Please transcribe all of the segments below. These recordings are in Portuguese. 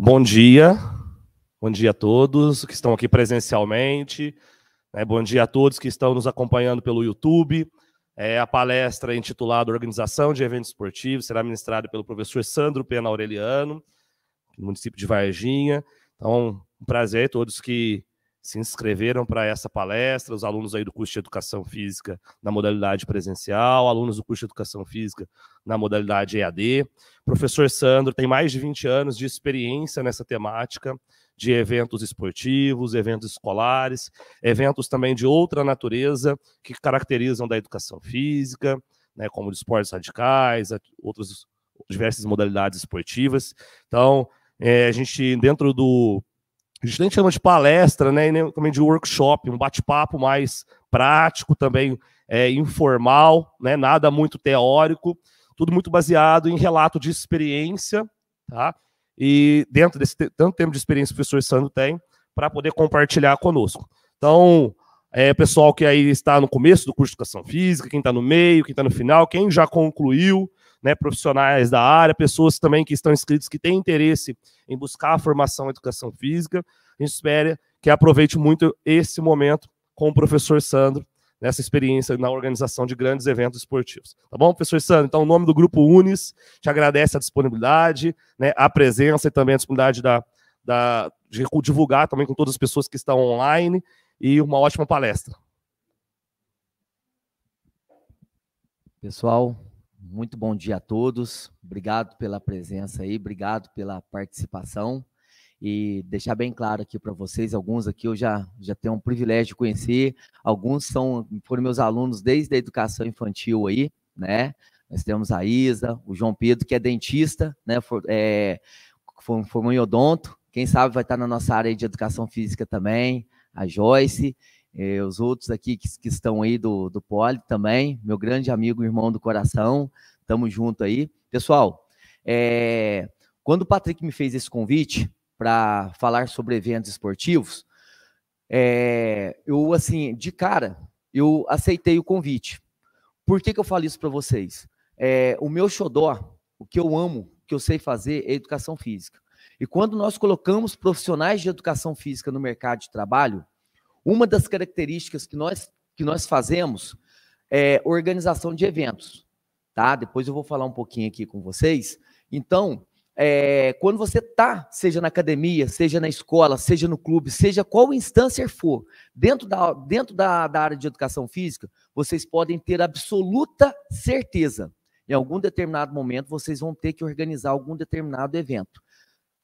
Bom dia, bom dia a todos que estão aqui presencialmente, né? bom dia a todos que estão nos acompanhando pelo YouTube. É, a palestra intitulada Organização de Eventos Esportivos será ministrada pelo professor Sandro Pena Aureliano, do município de Varginha. Então, um prazer a todos que se inscreveram para essa palestra, os alunos aí do curso de Educação Física na modalidade presencial, alunos do curso de Educação Física na modalidade EAD. Professor Sandro tem mais de 20 anos de experiência nessa temática de eventos esportivos, eventos escolares, eventos também de outra natureza que caracterizam da educação física, né, como de esportes radicais, outras diversas modalidades esportivas. Então, é, a gente, dentro do a gente nem chama de palestra, né? E nem também de workshop, um bate-papo mais prático também, é, informal, né? Nada muito teórico, tudo muito baseado em relato de experiência, tá? E dentro desse tanto tempo de experiência que o professor Sandro tem, para poder compartilhar conosco. Então, é, pessoal que aí está no começo do curso de educação física, quem está no meio, quem está no final, quem já concluiu, né, profissionais da área, pessoas também que estão inscritos que têm interesse em buscar a formação em educação física. A gente espera que aproveite muito esse momento com o professor Sandro nessa experiência na organização de grandes eventos esportivos. Tá bom, professor Sandro? Então, o nome do grupo Unis te agradece a disponibilidade, né, a presença e também a disponibilidade da, da, de divulgar também com todas as pessoas que estão online e uma ótima palestra. Pessoal, muito bom dia a todos. Obrigado pela presença aí, obrigado pela participação. E deixar bem claro aqui para vocês, alguns aqui eu já, já tenho um privilégio de conhecer, alguns são, foram meus alunos desde a educação infantil aí, né? Nós temos a Isa, o João Pedro, que é dentista, né? For, é, formou em odonto, quem sabe vai estar na nossa área de educação física também, a Joyce. Eh, os outros aqui que, que, estão aí do, do Poli também, meu grande amigo, irmão do coração, tamo junto aí. Pessoal, é, quando o Patrick me fez esse convite para falar sobre eventos esportivos, é, eu, assim, de cara, eu aceitei o convite. Por que, que eu falo isso para vocês? É, o meu xodó, o que eu amo, o que eu sei fazer é educação física. E quando nós colocamos profissionais de educação física no mercado de trabalho, uma das características que nós, que nós fazemos é organização de eventos. Tá? Depois eu vou falar um pouquinho aqui com vocês. Então, é, quando você está, seja na academia, seja na escola, seja no clube, seja qual instância for, dentro, da, dentro da, da área de educação física, vocês podem ter absoluta certeza. Em algum determinado momento, vocês vão ter que organizar algum determinado evento.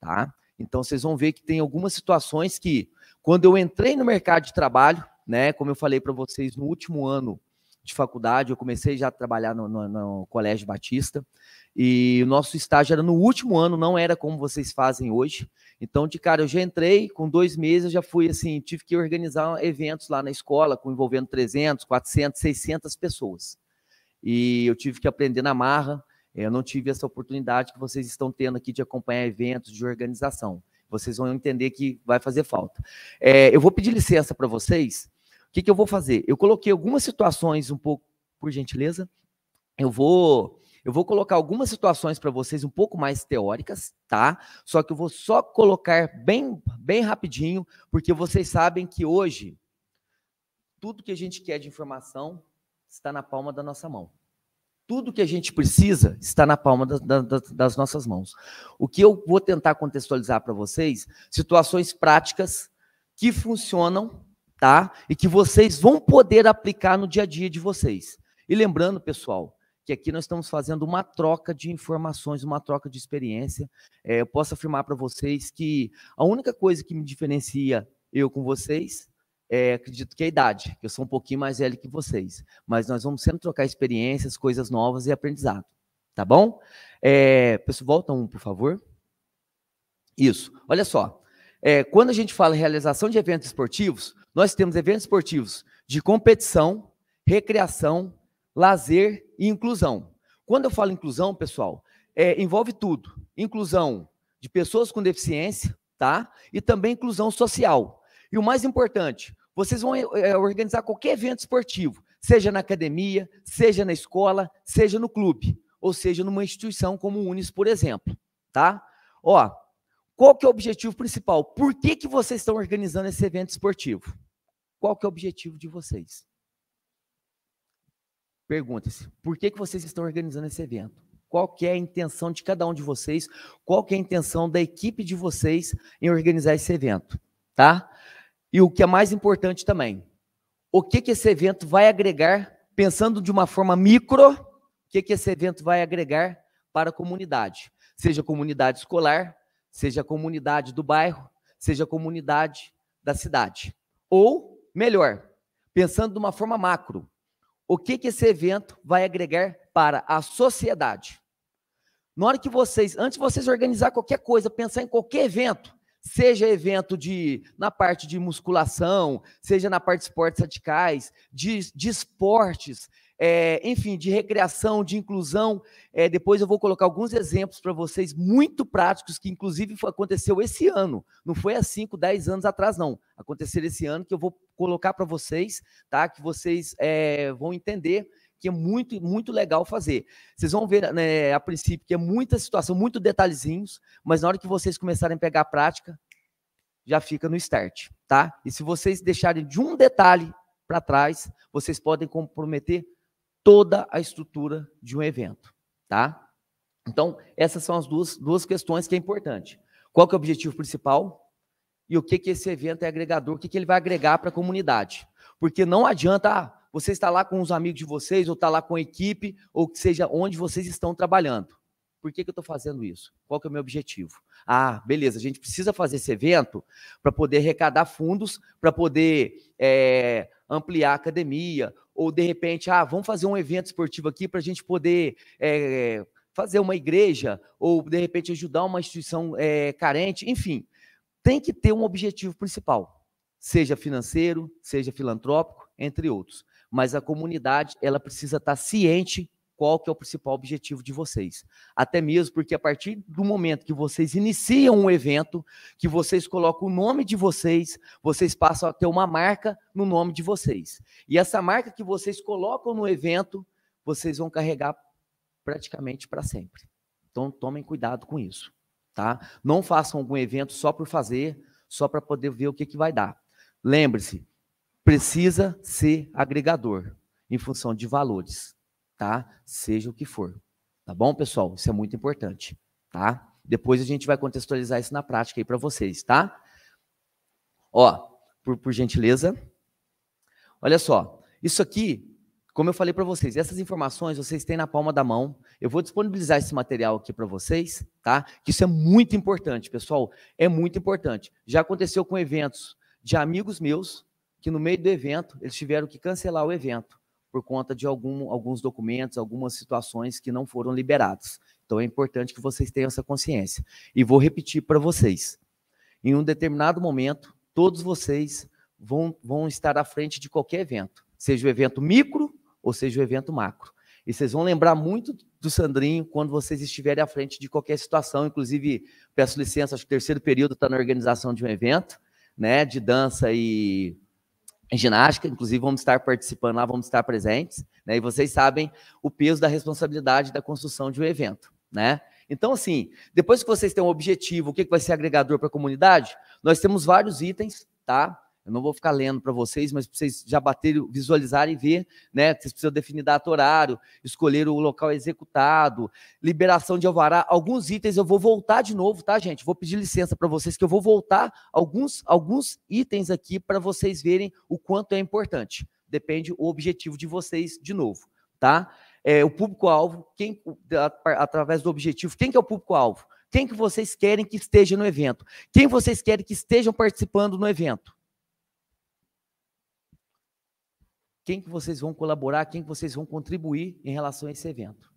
Tá? Então, vocês vão ver que tem algumas situações que quando eu entrei no mercado de trabalho, né, como eu falei para vocês, no último ano de faculdade, eu comecei já a trabalhar no, no, no Colégio Batista, e o nosso estágio era no último ano, não era como vocês fazem hoje. Então, de cara, eu já entrei, com dois meses, já fui assim, tive que organizar eventos lá na escola, envolvendo 300, 400, 600 pessoas. E eu tive que aprender na marra, eu não tive essa oportunidade que vocês estão tendo aqui de acompanhar eventos, de organização. Vocês vão entender que vai fazer falta. É, eu vou pedir licença para vocês. O que, que eu vou fazer? Eu coloquei algumas situações um pouco, por gentileza. Eu vou eu vou colocar algumas situações para vocês um pouco mais teóricas, tá? Só que eu vou só colocar bem, bem rapidinho, porque vocês sabem que hoje tudo que a gente quer de informação está na palma da nossa mão. Tudo que a gente precisa está na palma da, da, das nossas mãos. O que eu vou tentar contextualizar para vocês, situações práticas que funcionam, tá? E que vocês vão poder aplicar no dia a dia de vocês. E lembrando, pessoal, que aqui nós estamos fazendo uma troca de informações, uma troca de experiência. É, eu posso afirmar para vocês que a única coisa que me diferencia eu com vocês é, acredito que é a idade. que Eu sou um pouquinho mais velho que vocês. Mas nós vamos sempre trocar experiências, coisas novas e aprendizado. Tá bom? É, pessoal, volta um, por favor. Isso. Olha só. É, quando a gente fala em realização de eventos esportivos, nós temos eventos esportivos de competição, recreação, lazer e inclusão. Quando eu falo inclusão, pessoal, é, envolve tudo. Inclusão de pessoas com deficiência, tá? E também inclusão social. E o mais importante, vocês vão eh, eh, organizar qualquer evento esportivo, seja na academia, seja na escola, seja no clube, ou seja numa instituição como o Unis, por exemplo, tá? Ó, qual que é o objetivo principal? Por que, que vocês estão organizando esse evento esportivo? Qual que é o objetivo de vocês? Pergunta-se, por que, que vocês estão organizando esse evento? Qual que é a intenção de cada um de vocês? Qual que é a intenção da equipe de vocês em organizar esse evento? tá? E o que é mais importante também, o que, que esse evento vai agregar, pensando de uma forma micro, o que, que esse evento vai agregar para a comunidade, seja a comunidade escolar, seja a comunidade do bairro, seja a comunidade da cidade. Ou, melhor, pensando de uma forma macro, o que, que esse evento vai agregar para a sociedade? Na hora que vocês, antes de vocês organizar qualquer coisa, pensar em qualquer evento, seja evento de na parte de musculação, seja na parte de esportes radicais, de, de esportes, é, enfim, de recreação, de inclusão. É, depois eu vou colocar alguns exemplos para vocês muito práticos, que inclusive aconteceu esse ano. Não foi há 5, 10 anos atrás, não. Aconteceu esse ano que eu vou colocar para vocês, tá? Que vocês é, vão entender que é muito, muito legal fazer. Vocês vão ver, né, a princípio, que é muita situação, muito detalhezinhos, mas na hora que vocês começarem a pegar a prática, já fica no start, tá? E se vocês deixarem de um detalhe para trás, vocês podem comprometer toda a estrutura de um evento, tá? Então, essas são as duas, duas questões que é importante. Qual que é o objetivo principal? E o que, que esse evento é agregador, o que, que ele vai agregar para a comunidade? Porque não adianta, ah, você está lá com os amigos de vocês, ou está lá com a equipe, ou que seja onde vocês estão trabalhando. Por que, que eu estou fazendo isso? Qual que é o meu objetivo? Ah, beleza, a gente precisa fazer esse evento para poder arrecadar fundos, para poder é, ampliar a academia, ou de repente, ah, vamos fazer um evento esportivo aqui para a gente poder é, fazer uma igreja, ou de repente ajudar uma instituição é, carente, enfim. Tem que ter um objetivo principal, seja financeiro, seja filantrópico, entre outros mas a comunidade ela precisa estar tá ciente qual que é o principal objetivo de vocês. Até mesmo porque a partir do momento que vocês iniciam um evento, que vocês colocam o nome de vocês, vocês passam a ter uma marca no nome de vocês. E essa marca que vocês colocam no evento, vocês vão carregar praticamente para sempre. Então tomem cuidado com isso, tá? Não façam algum evento só por fazer, só para poder ver o que, que vai dar. Lembre-se, precisa ser agregador em função de valores, tá? Seja o que for. Tá bom, pessoal? Isso é muito importante, tá? Depois a gente vai contextualizar isso na prática aí para vocês, tá? Ó, por, por gentileza. Olha só, isso aqui, como eu falei para vocês, essas informações vocês têm na palma da mão. Eu vou disponibilizar esse material aqui para vocês, tá? Que isso é muito importante, pessoal. É muito importante. Já aconteceu com eventos de amigos meus que no meio do evento eles tiveram que cancelar o evento por conta de algum, alguns documentos, algumas situações que não foram liberados. Então é importante que vocês tenham essa consciência. E vou repetir para vocês. Em um determinado momento, todos vocês vão, vão estar à frente de qualquer evento, seja o evento micro ou seja o evento macro. E vocês vão lembrar muito do Sandrinho quando vocês estiverem à frente de qualquer situação. Inclusive, peço licença, acho que o terceiro período está na organização de um evento, né? De dança e ginástica, inclusive vamos estar participando lá, vamos estar presentes, né? E vocês sabem o peso da responsabilidade da construção de um evento, né? Então, assim, depois que vocês têm um objetivo, o que, que vai ser agregador para a comunidade, nós temos vários itens, tá? Eu não vou ficar lendo para vocês, mas para vocês já baterem, visualizarem e ver, né? Vocês precisam definir data, horário, escolher o local executado, liberação de alvará. Alguns itens eu vou voltar de novo, tá, gente? Vou pedir licença para vocês que eu vou voltar alguns, alguns itens aqui para vocês verem o quanto é importante. Depende o objetivo de vocês de novo, tá? É, o público-alvo, quem através do objetivo, quem que é o público-alvo? Quem que vocês querem que esteja no evento? Quem vocês querem que estejam participando no evento? quem que vocês vão colaborar, quem que vocês vão contribuir em relação a esse evento.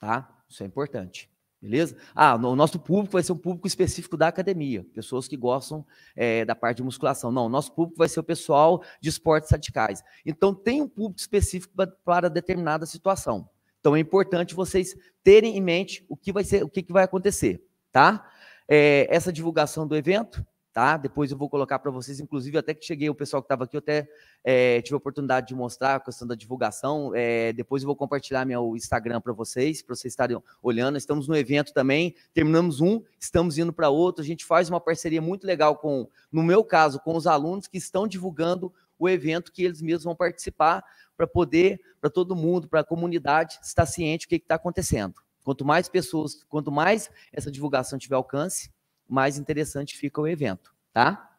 Tá? Isso é importante. Beleza? Ah, o nosso público vai ser um público específico da academia, pessoas que gostam é, da parte de musculação. Não, nosso público vai ser o pessoal de esportes radicais. Então, tem um público específico para determinada situação. Então, é importante vocês terem em mente o que vai, ser, o que, que vai acontecer, tá? É, essa divulgação do evento, tá? Depois eu vou colocar para vocês, inclusive até que cheguei o pessoal que estava aqui, eu até é, tive a oportunidade de mostrar a questão da divulgação. É, depois eu vou compartilhar meu Instagram para vocês, para vocês estarem olhando. Estamos no evento também, terminamos um, estamos indo para outro. A gente faz uma parceria muito legal com, no meu caso, com os alunos que estão divulgando o evento que eles mesmos vão participar para poder, para todo mundo, para a comunidade estar ciente o que está acontecendo. Quanto mais pessoas, quanto mais essa divulgação tiver alcance, mais interessante fica o evento, tá?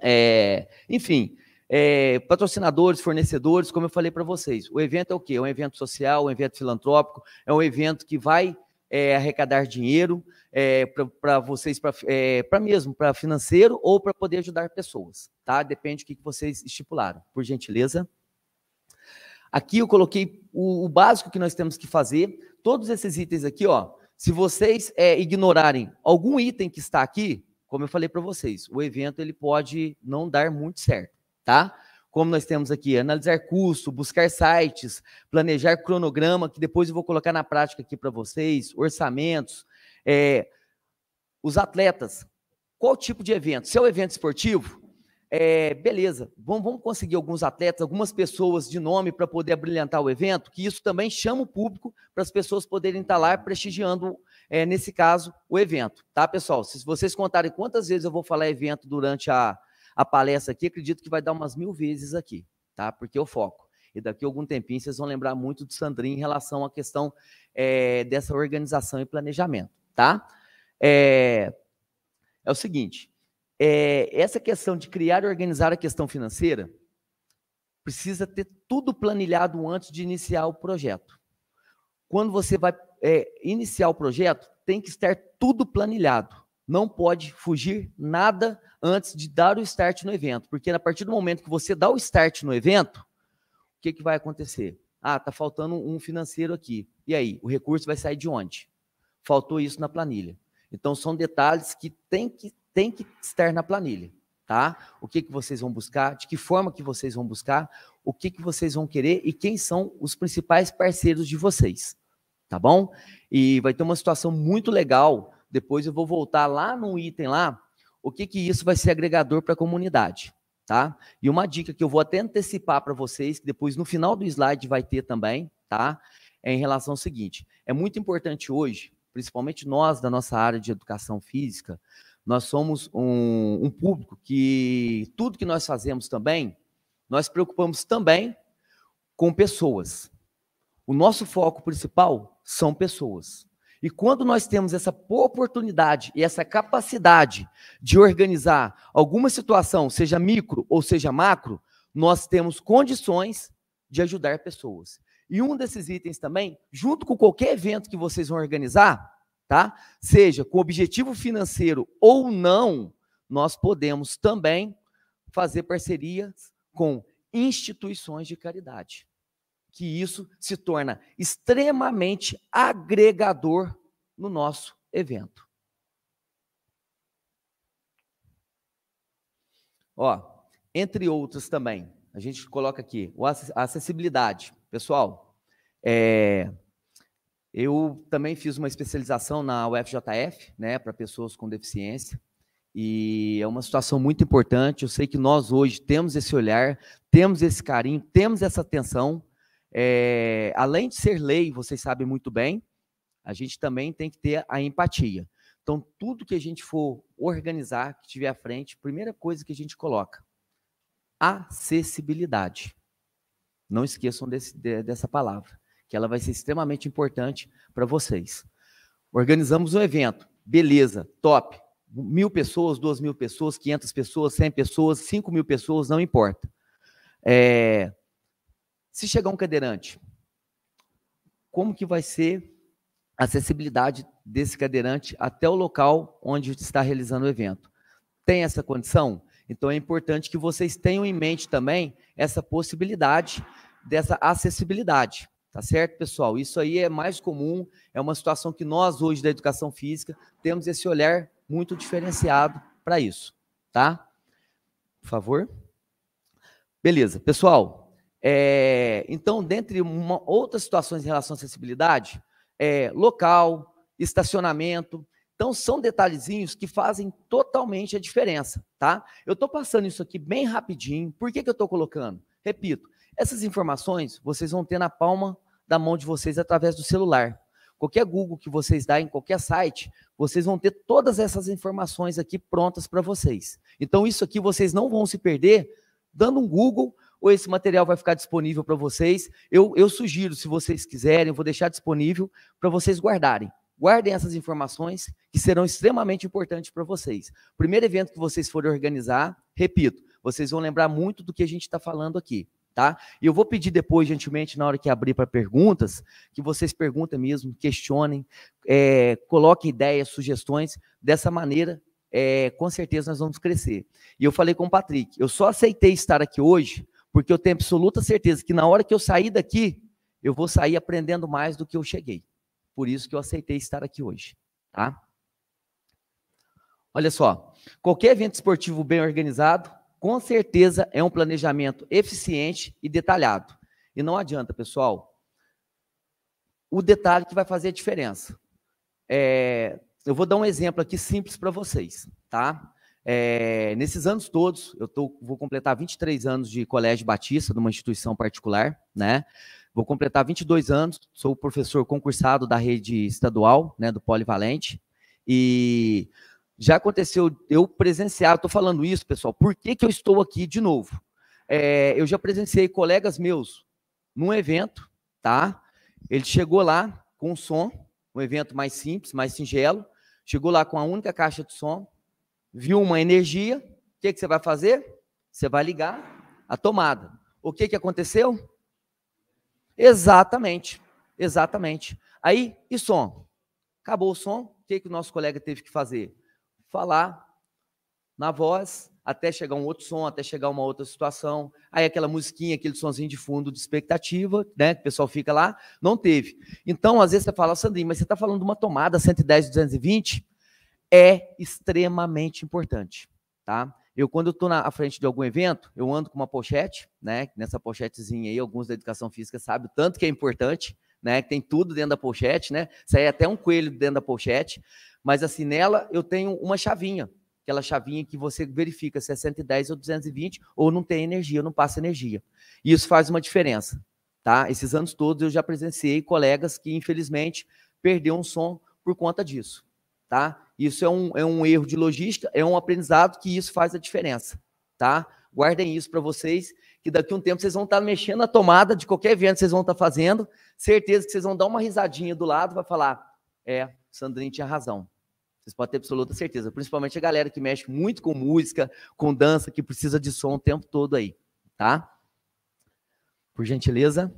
É, enfim, é, patrocinadores, fornecedores, como eu falei para vocês, o evento é o quê? É um evento social, um evento filantrópico, é um evento que vai é, arrecadar dinheiro é, para vocês, para é, mesmo, para financeiro ou para poder ajudar pessoas, tá? Depende do que, que vocês estipularam, por gentileza. Aqui eu coloquei o, o, básico que nós temos que fazer. Todos esses itens aqui, ó, se vocês é, ignorarem algum item que está aqui, como eu falei para vocês, o evento ele pode não dar muito certo, tá? Como nós temos aqui, analisar custo, buscar sites, planejar cronograma, que depois eu vou colocar na prática aqui para vocês, orçamentos, é, os atletas. Qual tipo de evento? Se é um evento esportivo, é, beleza, vamos, vamos, conseguir alguns atletas, algumas pessoas de nome para poder brilhantar o evento, que isso também chama o público para as pessoas poderem estar tá lá prestigiando, é, nesse caso, o evento, tá, pessoal? Se vocês contarem quantas vezes eu vou falar evento durante a, a palestra aqui, acredito que vai dar umas mil vezes aqui, tá? Porque eu foco. E daqui a algum tempinho vocês vão lembrar muito do Sandrinho em relação à questão é, dessa organização e planejamento, tá? É, é o seguinte, é, essa questão de criar e organizar a questão financeira precisa ter tudo planilhado antes de iniciar o projeto. Quando você vai é, iniciar o projeto, tem que estar tudo planilhado. Não pode fugir nada antes de dar o start no evento, porque a partir do momento que você dá o start no evento, o que, que vai acontecer? Ah, tá faltando um financeiro aqui. E aí, o recurso vai sair de onde? Faltou isso na planilha. Então, são detalhes que tem que tem que estar na planilha, tá? O que, que vocês vão buscar, de que forma que vocês vão buscar, o que, que vocês vão querer e quem são os principais parceiros de vocês, tá bom? E vai ter uma situação muito legal, depois eu vou voltar lá no item lá, o que, que isso vai ser agregador para a comunidade, tá? E uma dica que eu vou até antecipar para vocês, que depois no final do slide vai ter também, tá? É em relação ao seguinte, é muito importante hoje, principalmente nós da nossa área de educação física, nós somos um, um público que tudo que nós fazemos também, nós preocupamos também com pessoas. O nosso foco principal são pessoas. E quando nós temos essa oportunidade e essa capacidade de organizar alguma situação, seja micro ou seja macro, nós temos condições de ajudar pessoas. E um desses itens também, junto com qualquer evento que vocês vão organizar, tá? Seja com objetivo financeiro ou não, nós podemos também fazer parcerias com instituições de caridade, que isso se torna extremamente agregador no nosso evento. Ó, entre outras também, a gente coloca aqui a acessibilidade. Pessoal, é, eu também fiz uma especialização na UFJF, né, para pessoas com deficiência, e é uma situação muito importante. Eu sei que nós hoje temos esse olhar, temos esse carinho, temos essa atenção. É, além de ser lei, vocês sabem muito bem, a gente também tem que ter a empatia. Então, tudo que a gente for organizar, que tiver à frente, primeira coisa que a gente coloca: acessibilidade. Não esqueçam desse, de, dessa palavra que ela vai ser extremamente importante para vocês. Organizamos um evento, beleza, top. Mil pessoas, duas mil pessoas, quinhentas pessoas, cem pessoas, cinco mil pessoas, não importa. É... Se chegar um cadeirante, como que vai ser a acessibilidade desse cadeirante até o local onde está realizando o evento? Tem essa condição? Então é importante que vocês tenham em mente também essa possibilidade dessa acessibilidade. Tá certo, pessoal? Isso aí é mais comum, é uma situação que nós hoje da educação física temos esse olhar muito diferenciado para isso, tá? Por favor. Beleza, pessoal. É, então, dentre uma, outras situações em relação à acessibilidade, é, local, estacionamento. Então, são detalhezinhos que fazem totalmente a diferença, tá? Eu estou passando isso aqui bem rapidinho. Por que, que eu estou colocando? Repito, essas informações vocês vão ter na palma da mão de vocês através do celular. Qualquer Google que vocês darem em qualquer site, vocês vão ter todas essas informações aqui prontas para vocês. Então, isso aqui vocês não vão se perder dando um Google ou esse material vai ficar disponível para vocês. Eu, eu sugiro, se vocês quiserem, eu vou deixar disponível para vocês guardarem. Guardem essas informações que serão extremamente importantes para vocês. Primeiro evento que vocês forem organizar, repito, vocês vão lembrar muito do que a gente está falando aqui tá? E eu vou pedir depois, gentilmente, na hora que abrir para perguntas, que vocês perguntem mesmo, questionem, é, coloquem ideias, sugestões. Dessa maneira, é, com certeza nós vamos crescer. E eu falei com o Patrick, eu só aceitei estar aqui hoje porque eu tenho absoluta certeza que na hora que eu sair daqui, eu vou sair aprendendo mais do que eu cheguei. Por isso que eu aceitei estar aqui hoje, tá? Olha só, qualquer evento esportivo bem organizado com certeza é um planejamento eficiente e detalhado. E não adianta, pessoal, o detalhe que vai fazer a diferença. É, eu vou dar um exemplo aqui simples para vocês, tá? É, nesses anos todos, eu tô, vou completar 23 anos de colégio batista, numa instituição particular, né? Vou completar 22 anos, sou professor concursado da rede estadual, né, do Polivalente, e já aconteceu eu presenciar, estou falando isso, pessoal, por que, que eu estou aqui de novo? É, eu já presenciei colegas meus num evento, tá? Ele chegou lá com som, um evento mais simples, mais singelo, chegou lá com a única caixa de som, viu uma energia, o que, que você vai fazer? Você vai ligar a tomada. O que, que aconteceu? Exatamente, exatamente. Aí, e som? Acabou o som, o que, que o nosso colega teve que fazer? falar na voz até chegar um outro som, até chegar uma outra situação. Aí aquela musiquinha, aquele sonzinho de fundo de expectativa, né? Que o pessoal fica lá, não teve. Então, às vezes você fala, Sandrinho, mas você está falando de uma tomada 110, 220? É extremamente importante, tá? Eu, quando eu estou na frente de algum evento, eu ando com uma pochete, né? Nessa pochetezinha aí, alguns da educação física sabem o tanto que é importante né? Que tem tudo dentro da pochete, né? Sai é até um coelho dentro da pochete. Mas assim, nela eu tenho uma chavinha, aquela chavinha que você verifica se é 110 ou 220 ou não tem energia, não passa energia. E isso faz uma diferença, tá? Esses anos todos eu já presenciei colegas que infelizmente perderam um som por conta disso, tá? Isso é um, é um erro de logística, é um aprendizado que isso faz a diferença, tá? Guardem isso para vocês que daqui a um tempo vocês vão estar mexendo na tomada de qualquer evento que vocês vão estar fazendo, certeza que vocês vão dar uma risadinha do lado, vai falar, é, Sandrinho tinha razão. Vocês podem ter absoluta certeza, principalmente a galera que mexe muito com música, com dança, que precisa de som o tempo todo aí, tá? Por gentileza.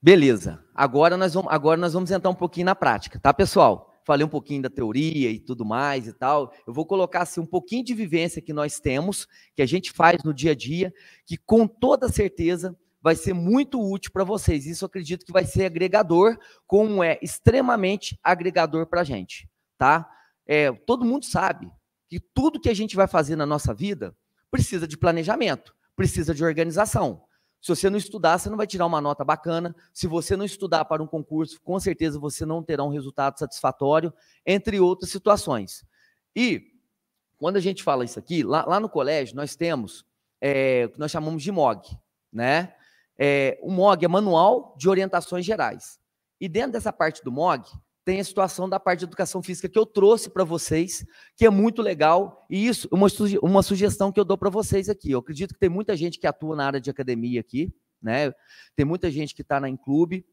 Beleza. Agora nós vamos, agora nós vamos entrar um pouquinho na prática, tá, pessoal? falei um pouquinho da teoria e tudo mais e tal. Eu vou colocar assim um pouquinho de vivência que nós temos, que a gente faz no dia a dia, que com toda certeza vai ser muito útil para vocês. Isso acredito que vai ser agregador, como é extremamente agregador para a gente, tá? É, todo mundo sabe que tudo que a gente vai fazer na nossa vida precisa de planejamento, precisa de organização. Se você não estudar, você não vai tirar uma nota bacana. Se você não estudar para um concurso, com certeza você não terá um resultado satisfatório, entre outras situações. E quando a gente fala isso aqui, lá, lá no colégio nós temos é, o que nós chamamos de MOG, né? É, o MOG é Manual de Orientações Gerais. E dentro dessa parte do MOG, tem a situação da parte de educação física que eu trouxe para vocês, que é muito legal. E isso, uma, suge uma sugestão que eu dou para vocês aqui. Eu acredito que tem muita gente que atua na área de academia aqui, né? Tem muita gente que está em clube,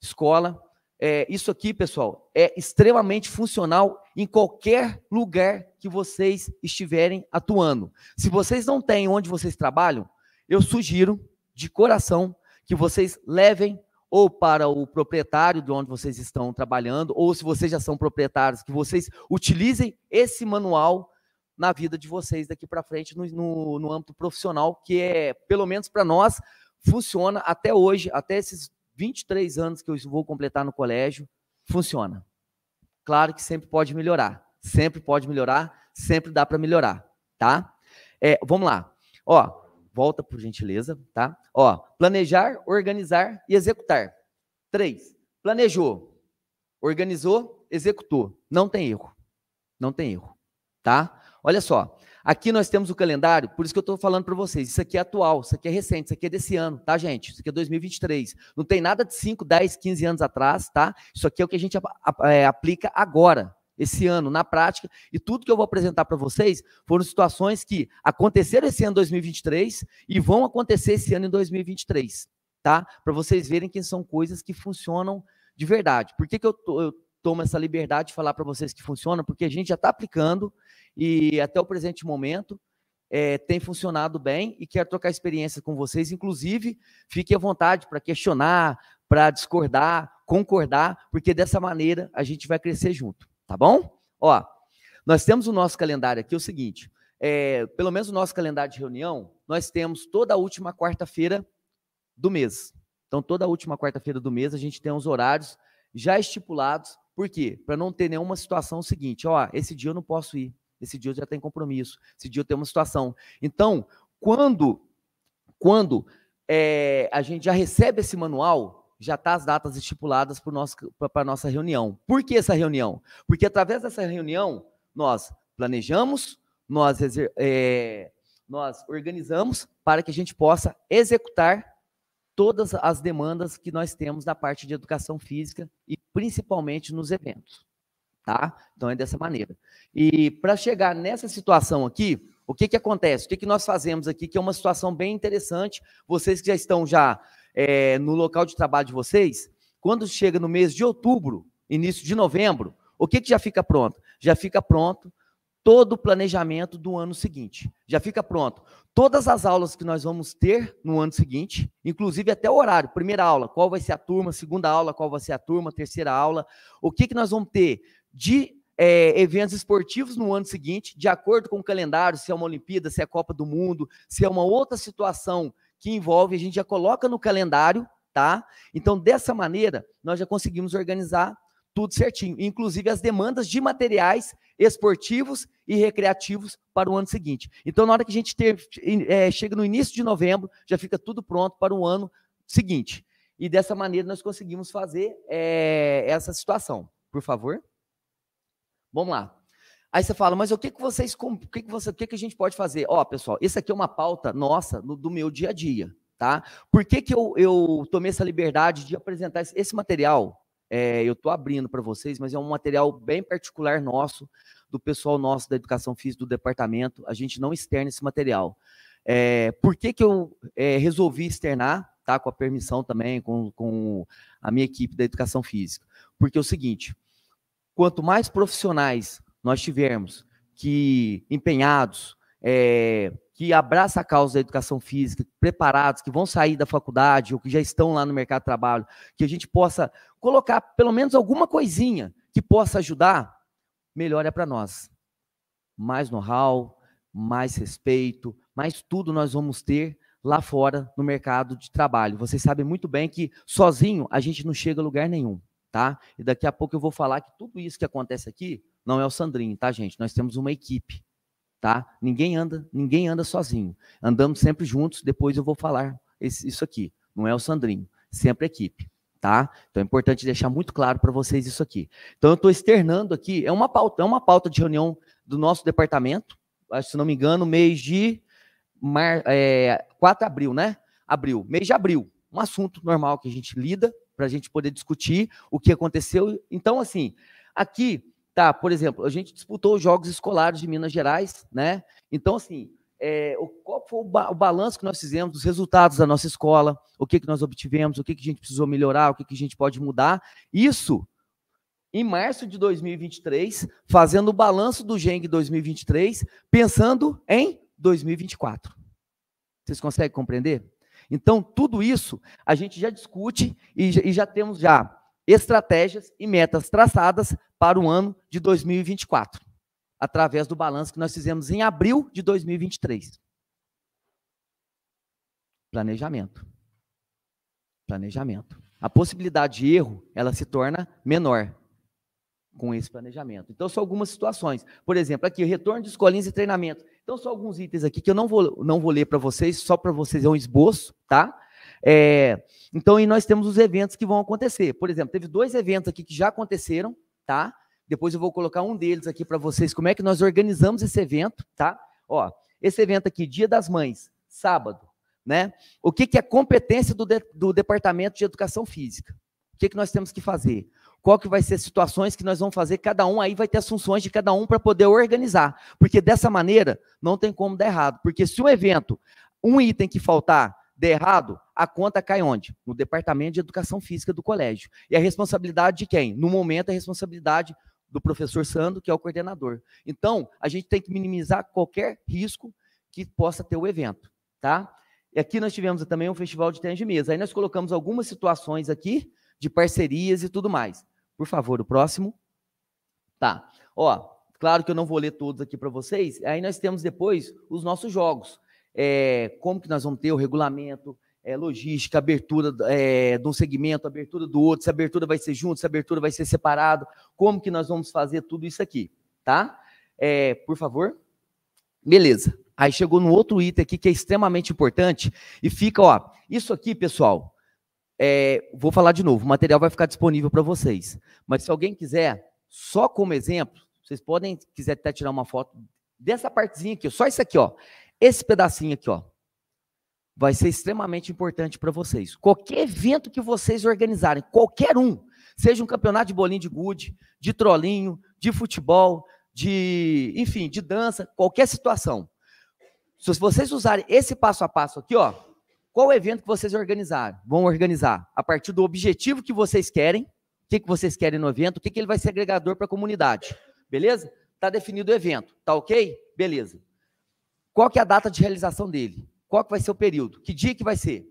escola. É, isso aqui, pessoal, é extremamente funcional em qualquer lugar que vocês estiverem atuando. Se vocês não têm onde vocês trabalham, eu sugiro de coração que vocês levem ou para o proprietário de onde vocês estão trabalhando, ou se vocês já são proprietários, que vocês utilizem esse manual na vida de vocês daqui para frente no, no, no, âmbito profissional, que é, pelo menos para nós, funciona até hoje, até esses 23 anos que eu vou completar no colégio, funciona. Claro que sempre pode melhorar, sempre pode melhorar, sempre dá para melhorar, tá? É, vamos lá. Ó, Volta, por gentileza, tá? Ó, planejar, organizar e executar. Três. Planejou, organizou, executou. Não tem erro. Não tem erro, tá? Olha só. Aqui nós temos o calendário, por isso que eu estou falando para vocês. Isso aqui é atual, isso aqui é recente, isso aqui é desse ano, tá, gente? Isso aqui é 2023. Não tem nada de 5, 10, 15 anos atrás, tá? Isso aqui é o que a gente é, aplica agora, esse ano na prática e tudo que eu vou apresentar para vocês foram situações que aconteceram esse ano 2023 e vão acontecer esse ano em 2023, tá? Para vocês verem que são coisas que funcionam de verdade. Por que, que eu, eu tomo essa liberdade de falar para vocês que funciona? Porque a gente já está aplicando e até o presente momento é, tem funcionado bem e quero trocar experiência com vocês. Inclusive, fique à vontade para questionar, para discordar, concordar, porque dessa maneira a gente vai crescer junto. Tá bom? Ó, nós temos o nosso calendário aqui, é o seguinte. É, pelo menos o nosso calendário de reunião, nós temos toda a última quarta-feira do mês. Então, toda a última quarta-feira do mês, a gente tem os horários já estipulados. Por quê? Para não ter nenhuma situação seguinte. Ó, esse dia eu não posso ir. Esse dia eu já tenho compromisso. Esse dia eu tenho uma situação. Então, quando, quando é, a gente já recebe esse manual, já está as datas estipuladas para a nossa reunião. Por que essa reunião? Porque através dessa reunião, nós planejamos, nós, é, nós organizamos para que a gente possa executar todas as demandas que nós temos na parte de educação física e principalmente nos eventos. Tá? Então é dessa maneira. E para chegar nessa situação aqui, o que, que acontece? O que, que nós fazemos aqui, que é uma situação bem interessante. Vocês que já estão já é, no local de trabalho de vocês, quando chega no mês de outubro, início de novembro, o que, que já fica pronto? Já fica pronto todo o planejamento do ano seguinte. Já fica pronto. Todas as aulas que nós vamos ter no ano seguinte, inclusive até o horário. Primeira aula, qual vai ser a turma, segunda aula, qual vai ser a turma, terceira aula, o que, que nós vamos ter de é, eventos esportivos no ano seguinte, de acordo com o calendário, se é uma Olimpíada, se é Copa do Mundo, se é uma outra situação que envolve, a gente já coloca no calendário, tá? Então, dessa maneira, nós já conseguimos organizar tudo certinho, inclusive as demandas de materiais esportivos e recreativos para o ano seguinte. Então, na hora que a gente ter, é, chega no início de novembro, já fica tudo pronto para o ano seguinte. E dessa maneira nós conseguimos fazer é, essa situação. Por favor. Vamos lá. Aí você fala, mas o que, que vocês, o que, que, você, o que, que a gente pode fazer? Ó, pessoal, isso aqui é uma pauta nossa no, do meu dia a dia, tá? Por que, que eu, eu tomei essa liberdade de apresentar esse, esse material? É, eu estou abrindo para vocês, mas é um material bem particular nosso, do pessoal nosso da educação física do departamento. A gente não externa esse material. É, por que, que eu é, resolvi externar, tá? Com a permissão também, com, com a minha equipe da educação física? Porque é o seguinte: quanto mais profissionais nós tivermos que empenhados, é, que abraça a causa da educação física, preparados, que vão sair da faculdade ou que já estão lá no mercado de trabalho, que a gente possa colocar pelo menos alguma coisinha que possa ajudar, melhor é para nós. Mais know-how, mais respeito, mais tudo nós vamos ter lá fora no mercado de trabalho. Vocês sabem muito bem que sozinho a gente não chega a lugar nenhum, tá? E daqui a pouco eu vou falar que tudo isso que acontece aqui não é o Sandrinho, tá, gente? Nós temos uma equipe, tá? Ninguém anda, ninguém anda sozinho. Andamos sempre juntos, depois eu vou falar esse, isso aqui. Não é o Sandrinho, sempre equipe, tá? Então é importante deixar muito claro para vocês isso aqui. Então eu estou externando aqui, é uma pauta, é uma pauta de reunião do nosso departamento, se não me engano, mês de mar, é, 4 de abril, né? Abril, mês de abril. Um assunto normal que a gente lida para a gente poder discutir o que aconteceu. Então, assim, aqui tá, por exemplo, a gente disputou os Jogos Escolares de Minas Gerais, né? Então, assim, é, o, qual foi o, ba o, balanço que nós fizemos dos resultados da nossa escola, o que, que nós obtivemos, o que, que a gente precisou melhorar, o que, que a gente pode mudar. Isso, em março de 2023, fazendo o balanço do GENG 2023, pensando em 2024. Vocês conseguem compreender? Então, tudo isso a gente já discute e, e já temos já estratégias e metas traçadas para o ano de 2024, através do balanço que nós fizemos em abril de 2023. Planejamento. Planejamento. A possibilidade de erro, ela se torna menor com esse planejamento. Então, são algumas situações. Por exemplo, aqui, retorno de escolinhas e treinamento. Então, são alguns itens aqui que eu não vou, não vou ler para vocês, só para vocês é um esboço, tá? É, então, e nós temos os eventos que vão acontecer. Por exemplo, teve dois eventos aqui que já aconteceram, tá? Depois eu vou colocar um deles aqui para vocês, como é que nós organizamos esse evento, tá? Ó, esse evento aqui, Dia das Mães, sábado, né? O que, que é competência do, de, do Departamento de Educação Física? O que, que nós temos que fazer? Qual que vai ser as situações que nós vamos fazer? Cada um aí vai ter as funções de cada um para poder organizar. Porque dessa maneira não tem como dar errado. Porque se um evento, um item que faltar, der errado, a conta cai onde? No Departamento de Educação Física do colégio. E a responsabilidade de quem? No momento, a responsabilidade do professor Sandro, que é o coordenador. Então, a gente tem que minimizar qualquer risco que possa ter o evento, tá? E aqui nós tivemos também um festival de tênis de mesa. Aí nós colocamos algumas situações aqui de parcerias e tudo mais. Por favor, o próximo. Tá. Ó, claro que eu não vou ler todos aqui para vocês. Aí nós temos depois os nossos jogos é, como que nós vamos ter o regulamento, é, logística, abertura é, de um segmento, abertura do outro, se a abertura vai ser junto, se a abertura vai ser separado, como que nós vamos fazer tudo isso aqui, tá? É, por favor. Beleza. Aí chegou no outro item aqui que é extremamente importante e fica, ó, isso aqui, pessoal, é, vou falar de novo, o material vai ficar disponível para vocês, mas se alguém quiser, só como exemplo, vocês podem, quiser até tirar uma foto dessa partezinha aqui, só isso aqui, ó, esse pedacinho aqui, ó, vai ser extremamente importante para vocês. Qualquer evento que vocês organizarem, qualquer um, seja um campeonato de bolinho de gude, de trolinho, de futebol, de, enfim, de dança, qualquer situação. Se vocês usarem esse passo a passo aqui, ó, qual o evento que vocês organizarem? vão organizar a partir do objetivo que vocês querem, o que, que vocês querem no evento, o que, que ele vai ser agregador para a comunidade, beleza? Está definido o evento, tá ok? Beleza. Qual que é a data de realização dele? Qual que vai ser o período? Que dia que vai ser?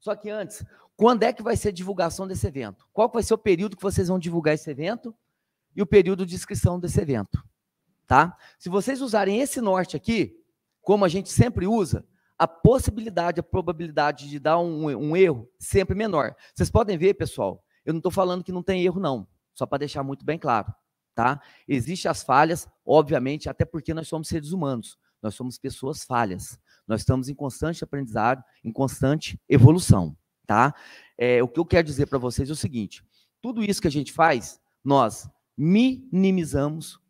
Só que antes, quando é que vai ser a divulgação desse evento? Qual que vai ser o período que vocês vão divulgar esse evento? E o período de inscrição desse evento, tá? Se vocês usarem esse norte aqui, como a gente sempre usa, a possibilidade, a probabilidade de dar um, um erro sempre menor. Vocês podem ver, pessoal, eu não estou falando que não tem erro, não. Só para deixar muito bem claro, tá? Existem as falhas, obviamente, até porque nós somos seres humanos. Nós somos pessoas falhas. Nós estamos em constante aprendizado, em constante evolução, tá? É, o que eu quero dizer para vocês é o seguinte: tudo isso que a gente faz, nós minimizamos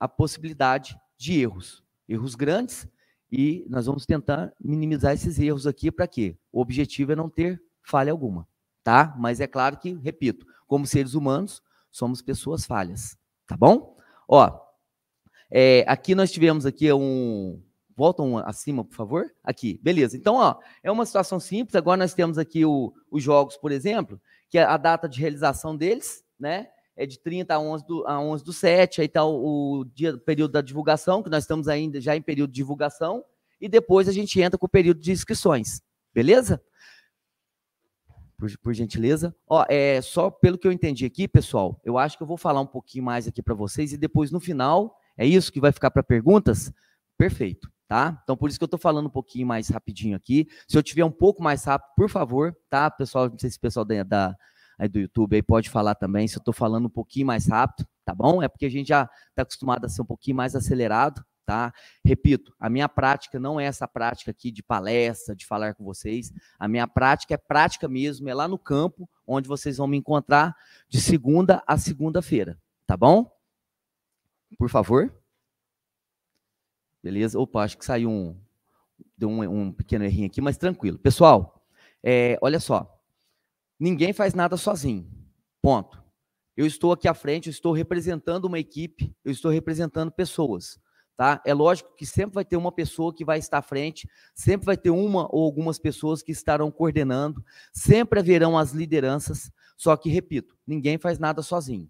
a possibilidade de erros, erros grandes, e nós vamos tentar minimizar esses erros aqui para quê? O objetivo é não ter falha alguma, tá? Mas é claro que, repito, como seres humanos, somos pessoas falhas, tá bom? Ó, é, aqui nós tivemos aqui um... Volta um acima, por favor. Aqui, beleza. Então, ó, é uma situação simples. Agora nós temos aqui o, os jogos, por exemplo, que a data de realização deles, né? É de 30 a 11 do, a 11 do 7, aí está o, o dia, período da divulgação, que nós estamos ainda já em período de divulgação, e depois a gente entra com o período de inscrições, beleza? Por, por, gentileza. Ó, é, só pelo que eu entendi aqui, pessoal, eu acho que eu vou falar um pouquinho mais aqui para vocês e depois no final é isso que vai ficar para perguntas? Perfeito, tá? Então, por isso que eu estou falando um pouquinho mais rapidinho aqui. Se eu tiver um pouco mais rápido, por favor, tá? Pessoal, não sei se o pessoal da, da aí do YouTube aí pode falar também, se eu estou falando um pouquinho mais rápido, tá bom? É porque a gente já está acostumado a ser um pouquinho mais acelerado, tá? Repito, a minha prática não é essa prática aqui de palestra, de falar com vocês. A minha prática é prática mesmo, é lá no campo, onde vocês vão me encontrar de segunda a segunda-feira, tá bom? Por favor. Beleza? Opa, acho que saiu um. Deu um, um pequeno errinho aqui, mas tranquilo. Pessoal, é, olha só. Ninguém faz nada sozinho. Ponto. Eu estou aqui à frente, eu estou representando uma equipe, eu estou representando pessoas. Tá? É lógico que sempre vai ter uma pessoa que vai estar à frente, sempre vai ter uma ou algumas pessoas que estarão coordenando, sempre haverão as lideranças, só que, repito, ninguém faz nada sozinho.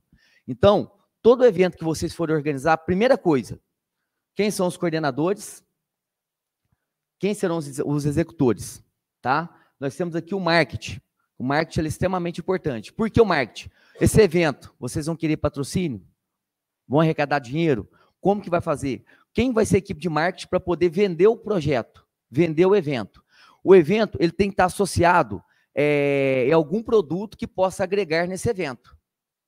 Então, todo evento que vocês forem organizar, primeira coisa, quem são os coordenadores? Quem serão os, os executores? Tá? Nós temos aqui o marketing. O marketing é extremamente importante. Por que o marketing? Esse evento, vocês vão querer patrocínio? Vão arrecadar dinheiro? Como que vai fazer? Quem vai ser a equipe de marketing para poder vender o projeto, vender o evento? O evento ele tem que estar associado é, eh, a algum produto que possa agregar nesse evento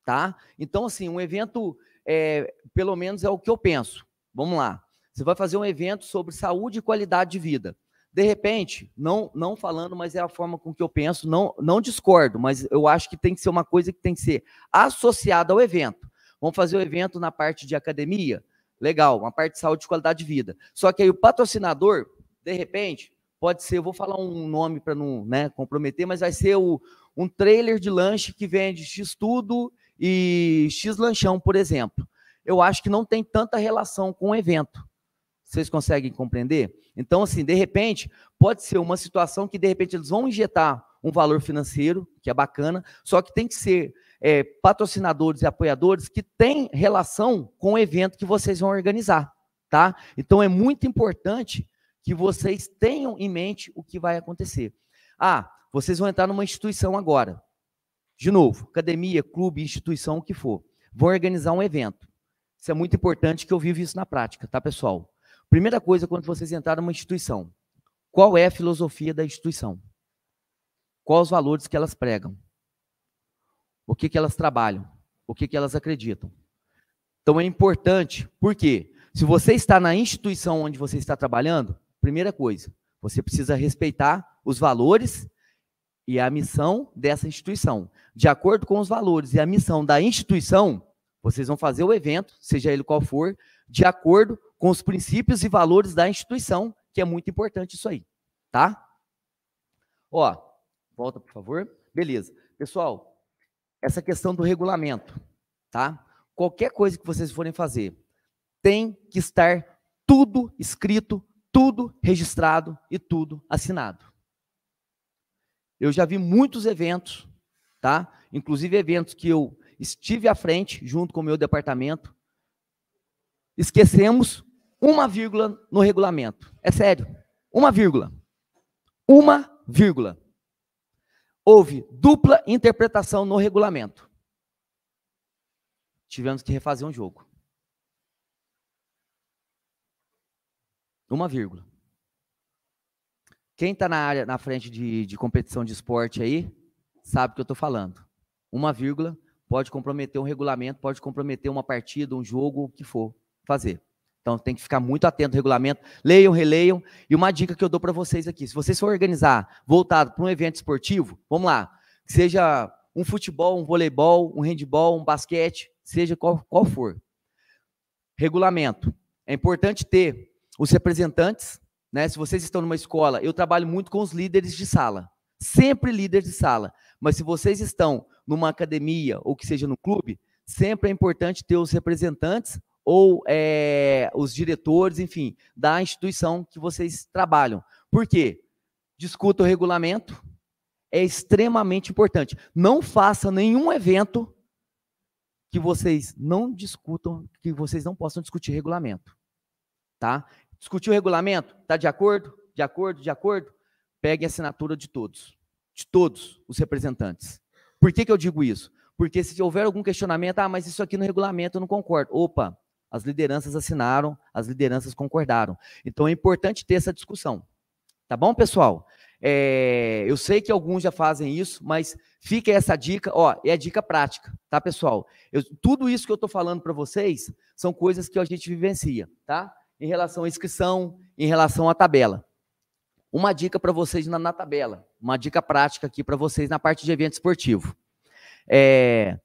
tá? Então, assim, um evento, é, pelo menos é o que eu penso. Vamos lá. Você vai fazer um evento sobre saúde e qualidade de vida. De repente, não, não falando, mas é a forma com que eu penso, não, não discordo, mas eu acho que tem que ser uma coisa que tem que ser associada ao evento. Vamos fazer o evento na parte de academia? Legal, uma parte de saúde e qualidade de vida. Só que aí o patrocinador, de repente, pode ser, eu vou falar um nome para não né, comprometer, mas vai ser o, um trailer de lanche que vende X tudo e X Lanchão, por exemplo. Eu acho que não tem tanta relação com o evento. Vocês conseguem compreender? Então, assim, de repente, pode ser uma situação que, de repente, eles vão injetar um valor financeiro, que é bacana, só que tem que ser é, patrocinadores e apoiadores que têm relação com o evento que vocês vão organizar, tá? Então, é muito importante que vocês tenham em mente o que vai acontecer. Ah, vocês vão entrar numa instituição agora de novo, academia, clube, instituição, o que for, vão organizar um evento. Isso é muito importante que eu vivo isso na prática, tá, pessoal? Primeira coisa, quando vocês entrarem numa instituição, qual é a filosofia da instituição? Quais os valores que elas pregam? O que, que elas trabalham? O que, que elas acreditam? Então é importante, porque se você está na instituição onde você está trabalhando, primeira coisa, você precisa respeitar os valores e a missão dessa instituição, de acordo com os valores e a missão da instituição, vocês vão fazer o evento, seja ele qual for, de acordo com os princípios e valores da instituição, que é muito importante isso aí, tá? Ó, volta por favor. Beleza. Pessoal, essa questão do regulamento, tá? Qualquer coisa que vocês forem fazer, tem que estar tudo escrito, tudo registrado e tudo assinado. Eu já vi muitos eventos, tá? Inclusive eventos que eu estive à frente, junto com o meu departamento. Esquecemos uma vírgula no regulamento. É sério. Uma vírgula. Uma vírgula. Houve dupla interpretação no regulamento. Tivemos que refazer um jogo. Uma vírgula. Quem está na área, na frente de, de competição de esporte aí, sabe o que eu estou falando. Uma vírgula pode comprometer um regulamento, pode comprometer uma partida, um jogo, o que for fazer. Então tem que ficar muito atento ao regulamento. Leiam, releiam. E uma dica que eu dou para vocês aqui: se vocês for organizar voltado para um evento esportivo, vamos lá, seja um futebol, um voleibol, um handball, um basquete, seja qual, qual for. Regulamento. É importante ter os representantes né? Se vocês estão numa escola, eu trabalho muito com os líderes de sala, sempre líderes de sala. Mas se vocês estão numa academia ou que seja no clube, sempre é importante ter os representantes ou é, os diretores, enfim, da instituição que vocês trabalham. Por quê? Discuta o regulamento, é extremamente importante. Não faça nenhum evento que vocês não discutam, que vocês não possam discutir regulamento. Tá? Discutiu o regulamento? Está de acordo? De acordo? De acordo? Pegue a assinatura de todos. De todos os representantes. Por que, que eu digo isso? Porque se houver algum questionamento, ah, mas isso aqui no regulamento eu não concordo. Opa, as lideranças assinaram, as lideranças concordaram. Então é importante ter essa discussão. Tá bom, pessoal? É, eu sei que alguns já fazem isso, mas fica essa dica, ó, é a dica prática, tá, pessoal? Eu, tudo isso que eu estou falando para vocês são coisas que a gente vivencia, tá? em relação à inscrição, em relação à tabela. Uma dica para vocês na, na, tabela, uma dica prática aqui para vocês na parte de evento esportivo. É,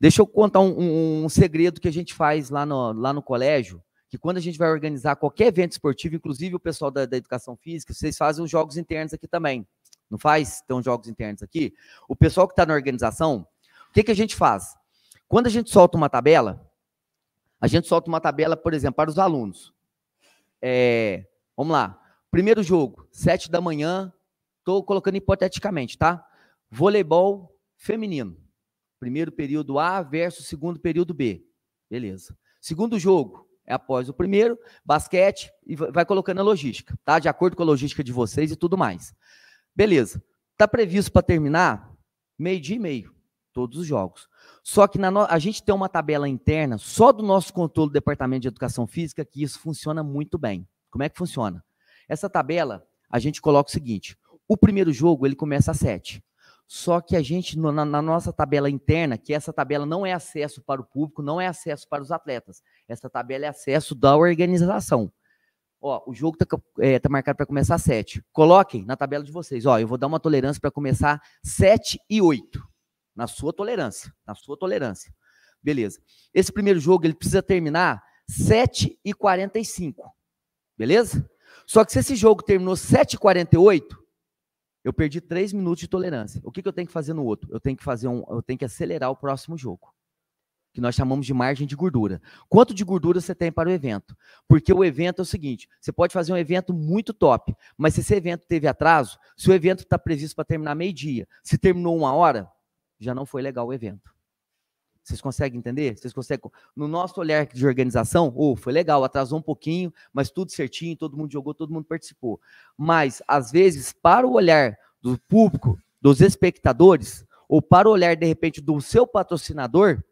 deixa eu contar um, um, um, segredo que a gente faz lá no, lá no colégio, que quando a gente vai organizar qualquer evento esportivo, inclusive o pessoal da, da educação física, vocês fazem os jogos internos aqui também. Não faz? Então, jogos internos aqui. O pessoal que está na organização, o que, que a gente faz? Quando a gente solta uma tabela, a gente solta uma tabela, por exemplo, para os alunos. É, vamos lá. Primeiro jogo, sete da manhã. Estou colocando hipoteticamente, tá? Voleibol feminino. Primeiro período A versus segundo período B. Beleza. Segundo jogo é após o primeiro, basquete e vai colocando a logística, tá? De acordo com a logística de vocês e tudo mais. Beleza. Tá previsto para terminar meio-dia e meio todos os jogos. Só que no... a gente tem uma tabela interna só do nosso controle do Departamento de Educação Física que isso funciona muito bem. Como é que funciona? Essa tabela, a gente coloca o seguinte: o primeiro jogo ele começa às 7. Só que a gente, na, na nossa tabela interna, que essa tabela não é acesso para o público, não é acesso para os atletas. Essa tabela é acesso da organização. Ó, o jogo está é, tá marcado para começar às 7. Coloquem na tabela de vocês. Ó, eu vou dar uma tolerância para começar 7 e 8 na sua tolerância, na sua tolerância. Beleza. Esse primeiro jogo ele precisa terminar 7 e 45. Beleza? Só que se esse jogo terminou 7 e 48, eu perdi 3 minutos de tolerância. O que, que eu tenho que fazer no outro? Eu tenho que fazer um, eu tenho que acelerar o próximo jogo. Que nós chamamos de margem de gordura. Quanto de gordura você tem para o evento? Porque o evento é o seguinte: você pode fazer um evento muito top, mas se esse evento teve atraso, se o evento está previsto para terminar meio-dia, se terminou uma hora, já não foi legal o evento. Vocês conseguem entender? Vocês conseguem. No nosso olhar de organização, oh, foi legal, atrasou um pouquinho, mas tudo certinho, todo mundo jogou, todo mundo participou. Mas, às vezes, para o olhar do público, dos espectadores, ou para o olhar, de repente, do seu patrocinador,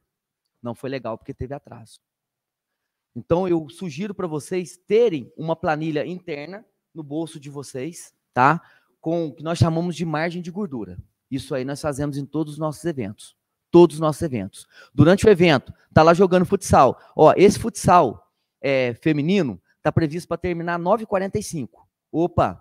não foi legal porque teve atraso. Então, eu sugiro para vocês terem uma planilha interna no bolso de vocês, tá? Com o que nós chamamos de margem de gordura. Isso aí nós fazemos em todos os nossos eventos. Todos os nossos eventos. Durante o evento, tá lá jogando futsal. Ó, esse futsal é, feminino tá previsto para terminar 9h45. Opa,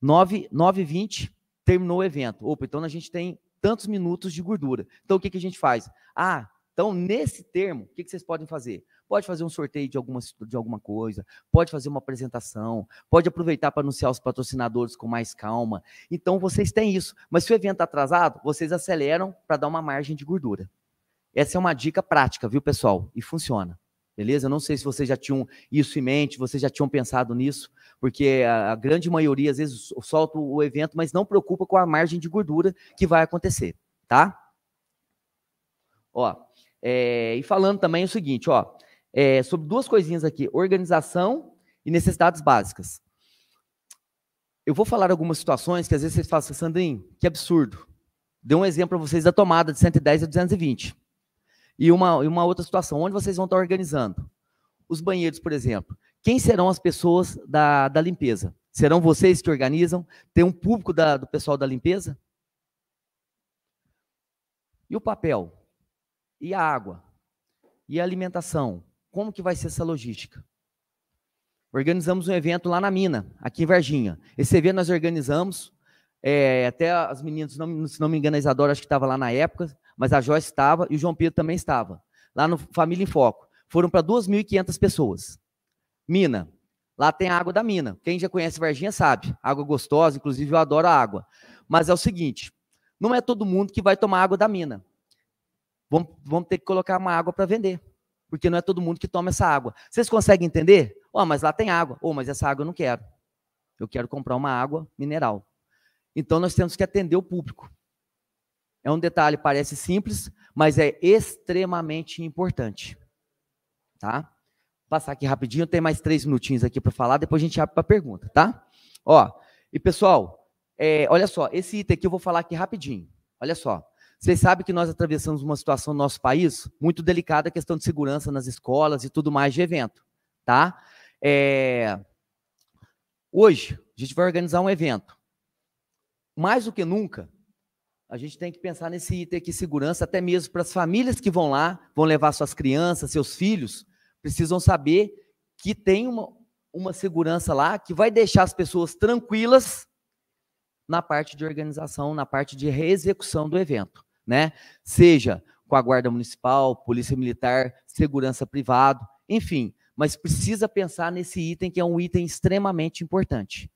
9, 9h20 terminou o evento. Opa, então a gente tem tantos minutos de gordura. Então o que, que a gente faz? Ah, então nesse termo, o que, que vocês podem fazer? Pode fazer um sorteio de alguma, de alguma coisa, pode fazer uma apresentação, pode aproveitar para anunciar os patrocinadores com mais calma. Então, vocês têm isso. Mas se o evento está atrasado, vocês aceleram para dar uma margem de gordura. Essa é uma dica prática, viu, pessoal? E funciona. Beleza? não sei se vocês já tinham isso em mente, vocês já tinham pensado nisso, porque a, grande maioria, às vezes, solta o evento, mas não preocupa com a margem de gordura que vai acontecer, tá? Ó, é, e falando também o seguinte, ó, é, sobre duas coisinhas aqui: organização e necessidades básicas. Eu vou falar algumas situações que às vezes vocês falam assim, Sandrinho, que absurdo. Dei um exemplo para vocês da tomada de 110 a 220. E uma, e uma outra situação, onde vocês vão estar tá organizando? Os banheiros, por exemplo. Quem serão as pessoas da, da limpeza? Serão vocês que organizam? Tem um público da, do pessoal da limpeza? E o papel? E a água? E a alimentação? como que vai ser essa logística? Organizamos um evento lá na mina, aqui em Varginha. Esse evento nós organizamos, é, até as meninas, se não, se não me engano, a Isadora acho que estava lá na época, mas a Joyce estava e o João Pedro também estava, lá no Família em Foco. Foram para 2.500 pessoas. Mina, Lá tem a água da mina. Quem já conhece Varginha sabe. Água gostosa, inclusive eu adoro a água. Mas é o seguinte: não é todo mundo que vai tomar água da mina. Vamos, vamos ter que colocar uma água para vender. Porque não é todo mundo que toma essa água. Vocês conseguem entender? Ó, oh, mas lá tem água. oh, mas essa água eu não quero. Eu quero comprar uma água mineral. Então nós temos que atender o público. É um detalhe, parece simples, mas é extremamente importante. Tá? Vou passar aqui rapidinho, tem mais três minutinhos aqui para falar, depois a gente abre para pergunta, tá? Ó, e pessoal, é, olha só, esse item aqui eu vou falar aqui rapidinho. Olha só. Vocês sabem que nós atravessamos uma situação no nosso país muito delicada, a questão de segurança nas escolas e tudo mais de evento, tá? É... Hoje, a gente vai organizar um evento. Mais do que nunca, a gente tem que pensar nesse item aqui, segurança, até mesmo para as famílias que vão lá, vão levar suas crianças, seus filhos, precisam saber que tem uma, uma segurança lá que vai deixar as pessoas tranquilas na parte de organização, na parte de reexecução do evento né? Seja com a Guarda Municipal, Polícia Militar, Segurança Privado, enfim, mas precisa pensar nesse item que é um item extremamente importante.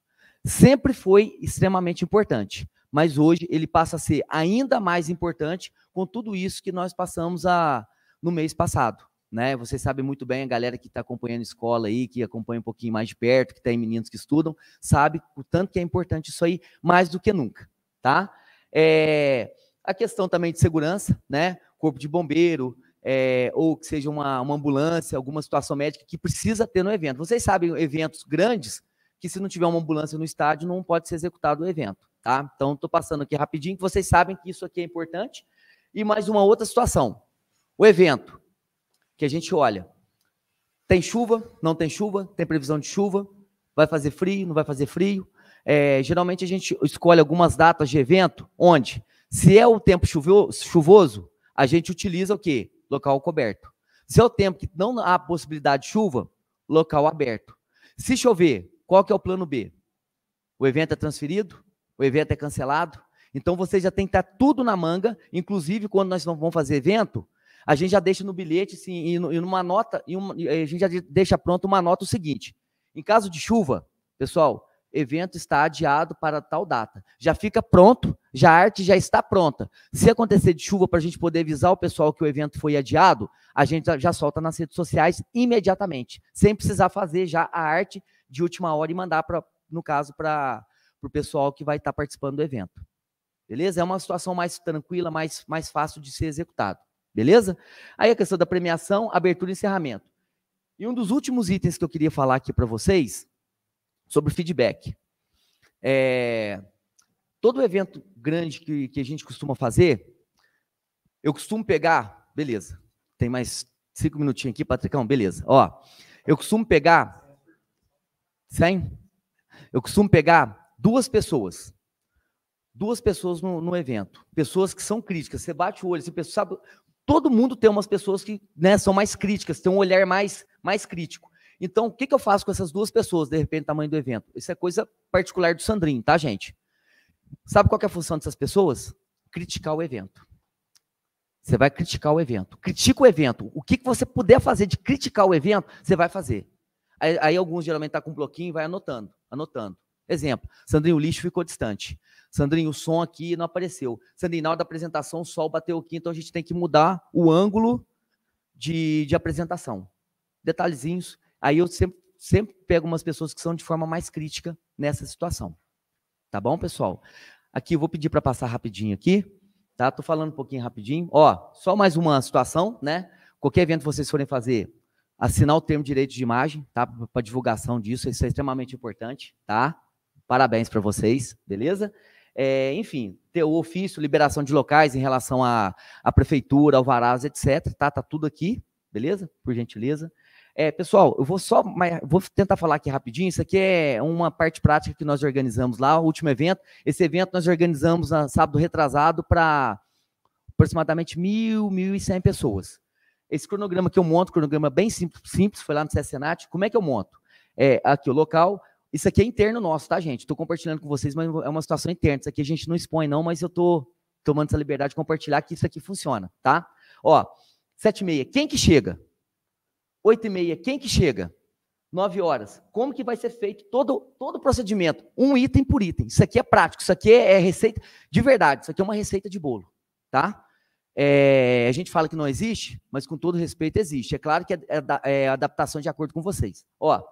Sempre foi extremamente importante, mas hoje ele passa a ser ainda mais importante com tudo isso que nós passamos a, no mês passado. Né? Você sabe muito bem, a galera que está acompanhando a escola aí, que acompanha um pouquinho mais de perto, que tem tá meninos que estudam, sabe o tanto que é importante isso aí mais do que nunca. Tá? É, a questão também de segurança, né? Corpo de bombeiro, é, ou que seja uma, uma ambulância, alguma situação médica que precisa ter no evento. Vocês sabem, eventos grandes, que se não tiver uma ambulância no estádio, não pode ser executado o evento, tá? Então, estou passando aqui rapidinho, que vocês sabem que isso aqui é importante. E mais uma outra situação. O evento que a gente olha, tem chuva, não tem chuva, tem previsão de chuva, vai fazer frio, não vai fazer frio. É, geralmente a gente escolhe algumas datas de evento onde se é o tempo chuvoso, a gente utiliza o quê? Local coberto. Se é o tempo que não há possibilidade de chuva, local aberto. Se chover, qual que é o plano B? O evento é transferido? O evento é cancelado? Então você já tem que estar tudo na manga, inclusive quando nós vamos fazer evento, a gente já deixa no bilhete assim, e numa nota, e uma, a gente já deixa pronto uma nota o seguinte: em caso de chuva, pessoal, evento está adiado para tal data. Já fica pronto, já a arte já está pronta. Se acontecer de chuva para a gente poder avisar o pessoal que o evento foi adiado, a gente já solta nas redes sociais imediatamente, sem precisar fazer já a arte de última hora e mandar para, no caso, para o pessoal que vai estar tá participando do evento. Beleza? É uma situação mais tranquila, mais, mais fácil de ser executado. Beleza? Aí a questão da premiação, abertura e encerramento. E um dos últimos itens que eu queria falar aqui para vocês sobre feedback. É, todo evento grande que, que a gente costuma fazer, eu costumo pegar, beleza, tem mais cinco minutinhos aqui, Patricão, beleza. Ó, eu costumo pegar 100? Eu costumo pegar duas pessoas. Duas pessoas no, no evento. Pessoas que são críticas. Você bate o olho, você sabe, todo mundo tem umas pessoas que né, são mais críticas, tem um olhar mais, mais crítico. Então, o que, que eu faço com essas duas pessoas, de repente, tamanho do evento? Isso é coisa particular do Sandrinho, tá, gente? Sabe qual é a função dessas pessoas? Criticar o evento. Você vai criticar o evento. Critica o evento. O que, que você puder fazer de criticar o evento, você vai fazer. Aí, aí alguns geralmente tá com um bloquinho e vai anotando, anotando. Exemplo, Sandrinho, o lixo ficou distante. Sandrinho, o som aqui não apareceu. Sandrinho, na hora da apresentação, o sol bateu aqui, então a gente tem que mudar o ângulo de, de apresentação. Detalhezinhos Aí eu sempre, sempre pego umas pessoas que são de forma mais crítica nessa situação. Tá bom, pessoal? Aqui eu vou pedir para passar rapidinho aqui, tá? Tô falando um pouquinho rapidinho. Ó, só mais uma situação, né? Qualquer evento que vocês forem fazer, assinar o termo de direito de imagem, tá? Para divulgação disso, isso é extremamente importante, tá? Parabéns para vocês, beleza? É, enfim, ter o ofício, liberação de locais em relação à, à prefeitura, alvarás, etc. Tá, tá tudo aqui, beleza? Por gentileza. É, pessoal, eu vou só vou tentar falar aqui rapidinho. Isso aqui é uma parte prática que nós organizamos lá, o último evento. Esse evento nós organizamos na sábado retrasado para aproximadamente mil, mil e cem pessoas. Esse cronograma que eu monto, cronograma bem simples, simples foi lá no CSNAT. Como é que eu monto? É, aqui o local. Isso aqui é interno nosso, tá, gente? Estou compartilhando com vocês, mas é uma situação interna. Isso aqui a gente não expõe, não, mas eu estou tomando essa liberdade de compartilhar que isso aqui funciona, tá? Ó, sete e meia. Quem que chega? 8 e meia, quem que chega? 9 horas. Como que vai ser feito todo, todo o procedimento? Um item por item. Isso aqui é prático, isso aqui é, é receita de verdade, isso aqui é uma receita de bolo, tá? É, a gente fala que não existe, mas com todo respeito existe. É claro que é, é, é adaptação de acordo com vocês. Ó,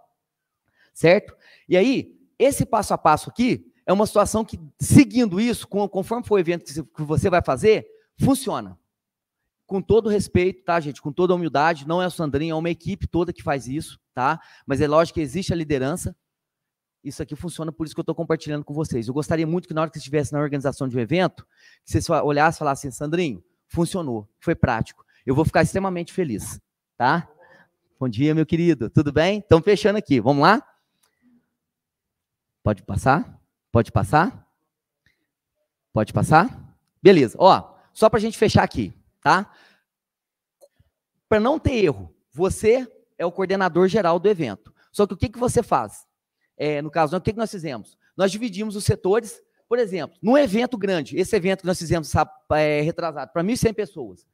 certo? E aí, esse passo a passo aqui é uma situação que, seguindo isso, conforme for o evento que você vai fazer, funciona com todo respeito, tá, gente? Com toda humildade, não é o Sandrinho, é uma equipe toda que faz isso, tá? Mas é lógico que existe a liderança. Isso aqui funciona, por isso que eu estou compartilhando com vocês. Eu gostaria muito que na hora que estivesse na organização de um evento, que vocês olhassem e falassem, Sandrinho, funcionou, foi prático. Eu vou ficar extremamente feliz, tá? Bom dia, meu querido. Tudo bem? Estamos fechando aqui. Vamos lá? Pode passar? Pode passar? Pode passar? Beleza. Ó, só para a gente fechar aqui tá? Para não ter erro, você é o coordenador geral do evento. Só que o que, que você faz? É, no caso, o que, que nós fizemos? Nós dividimos os setores, por exemplo, num evento grande, esse evento que nós fizemos é, retrasado, para 1.100 pessoas,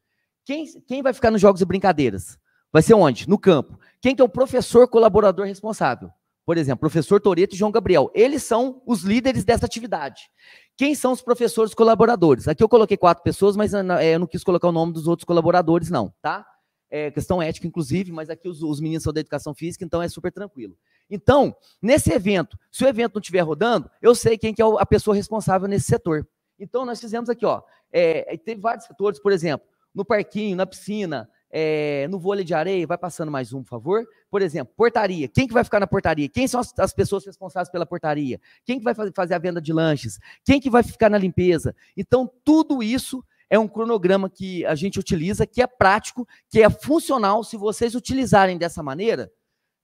quem, quem vai ficar nos jogos e brincadeiras? Vai ser onde? No campo. Quem que é o professor colaborador responsável? Por exemplo, professor Toreto e João Gabriel. Eles são os líderes dessa atividade. Quem são os professores colaboradores? Aqui eu coloquei quatro pessoas, mas é, eu não quis colocar o nome dos outros colaboradores, não, tá? É questão ética, inclusive, mas aqui os, os meninos são da educação física, então é super tranquilo. Então, nesse evento, se o evento não estiver rodando, eu sei quem que é a pessoa responsável nesse setor. Então, nós fizemos aqui, ó, é, teve vários setores, por exemplo, no parquinho, na piscina, é, no vôlei de areia, vai passando mais um, por favor. Por exemplo, portaria. Quem que vai ficar na portaria? Quem são as, as pessoas responsáveis pela portaria? Quem que vai fazer, fazer a venda de lanches? Quem que vai ficar na limpeza? Então, tudo isso é um cronograma que a gente utiliza, que é prático, que é funcional. Se vocês utilizarem dessa maneira,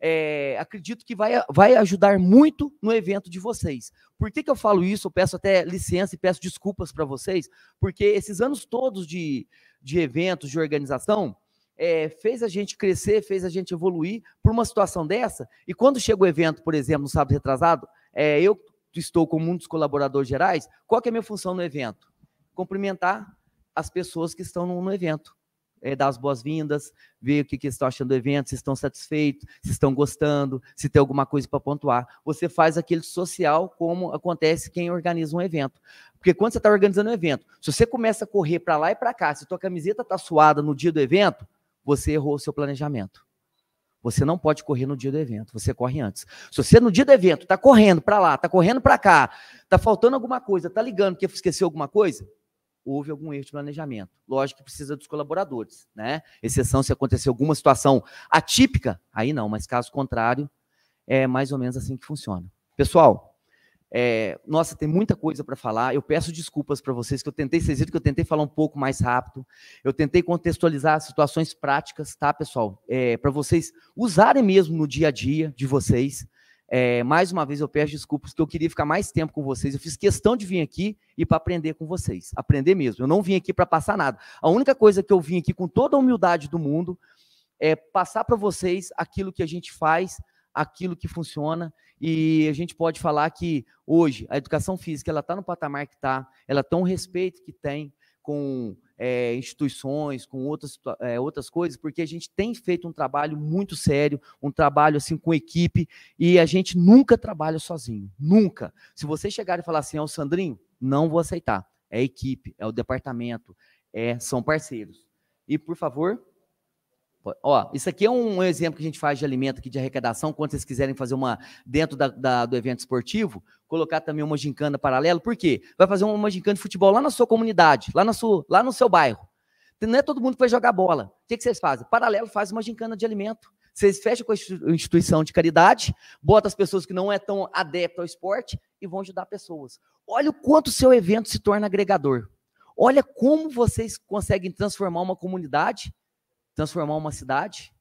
é, acredito que vai, vai ajudar muito no evento de vocês. Por que, que eu falo isso? Eu peço até licença e peço desculpas para vocês, porque esses anos todos de, de eventos, de organização, é, fez a gente crescer, fez a gente evoluir para uma situação dessa. E quando chega o evento, por exemplo, no sábado retrasado, é, eu estou com muitos colaboradores gerais, qual é a minha função no evento? Cumprimentar as pessoas que estão no, no evento. É, dar as boas-vindas, ver o que, que estão achando do evento, se estão satisfeitos, se estão gostando, se tem alguma coisa para pontuar. Você faz aquele social como acontece quem organiza um evento. Porque quando você está organizando um evento, se você começa a correr para lá e para cá, se tua camiseta está suada no dia do evento, você errou o seu planejamento. Você não pode correr no dia do evento, você corre antes. Se você no dia do evento está correndo para lá, está correndo para cá, está faltando alguma coisa, está ligando que esqueceu alguma coisa, houve algum erro de planejamento. Lógico que precisa dos colaboradores, né? Exceção se acontecer alguma situação atípica, aí não, mas caso contrário, é mais ou menos assim que funciona. Pessoal, é, nossa, tem muita coisa para falar. Eu peço desculpas para vocês que eu tentei, vocês viram que eu tentei falar um pouco mais rápido. Eu tentei contextualizar situações práticas, tá, pessoal? É, para vocês usarem mesmo no dia a dia de vocês. É, mais uma vez eu peço desculpas que eu queria ficar mais tempo com vocês. Eu fiz questão de vir aqui e para aprender com vocês, aprender mesmo. Eu não vim aqui para passar nada. A única coisa que eu vim aqui com toda a humildade do mundo é passar para vocês aquilo que a gente faz aquilo que funciona e a gente pode falar que hoje a educação física ela está no patamar que está, ela tem um respeito que tem com é, instituições, com outras, é, outras coisas, porque a gente tem feito um trabalho muito sério, um trabalho assim com equipe, e a gente nunca trabalha sozinho, nunca. Se você chegar e falar assim, é o Sandrinho, não vou aceitar. É a equipe, é o departamento, é, são parceiros. E, por favor, Ó, isso aqui é um exemplo que a gente faz de alimento aqui de arrecadação, quando vocês quiserem fazer uma dentro da, da, do evento esportivo, colocar também uma gincana paralelo, por quê? Vai fazer uma gincana de futebol lá na sua comunidade, lá, na sua, lá no seu bairro. Não é todo mundo que vai jogar bola. O que, que vocês fazem? Paralelo faz uma gincana de alimento. Vocês fecham com a instituição de caridade, bota as pessoas que não é tão adeptas ao esporte e vão ajudar pessoas. Olha o quanto o seu evento se torna agregador. Olha como vocês conseguem transformar uma comunidade transformar uma cidade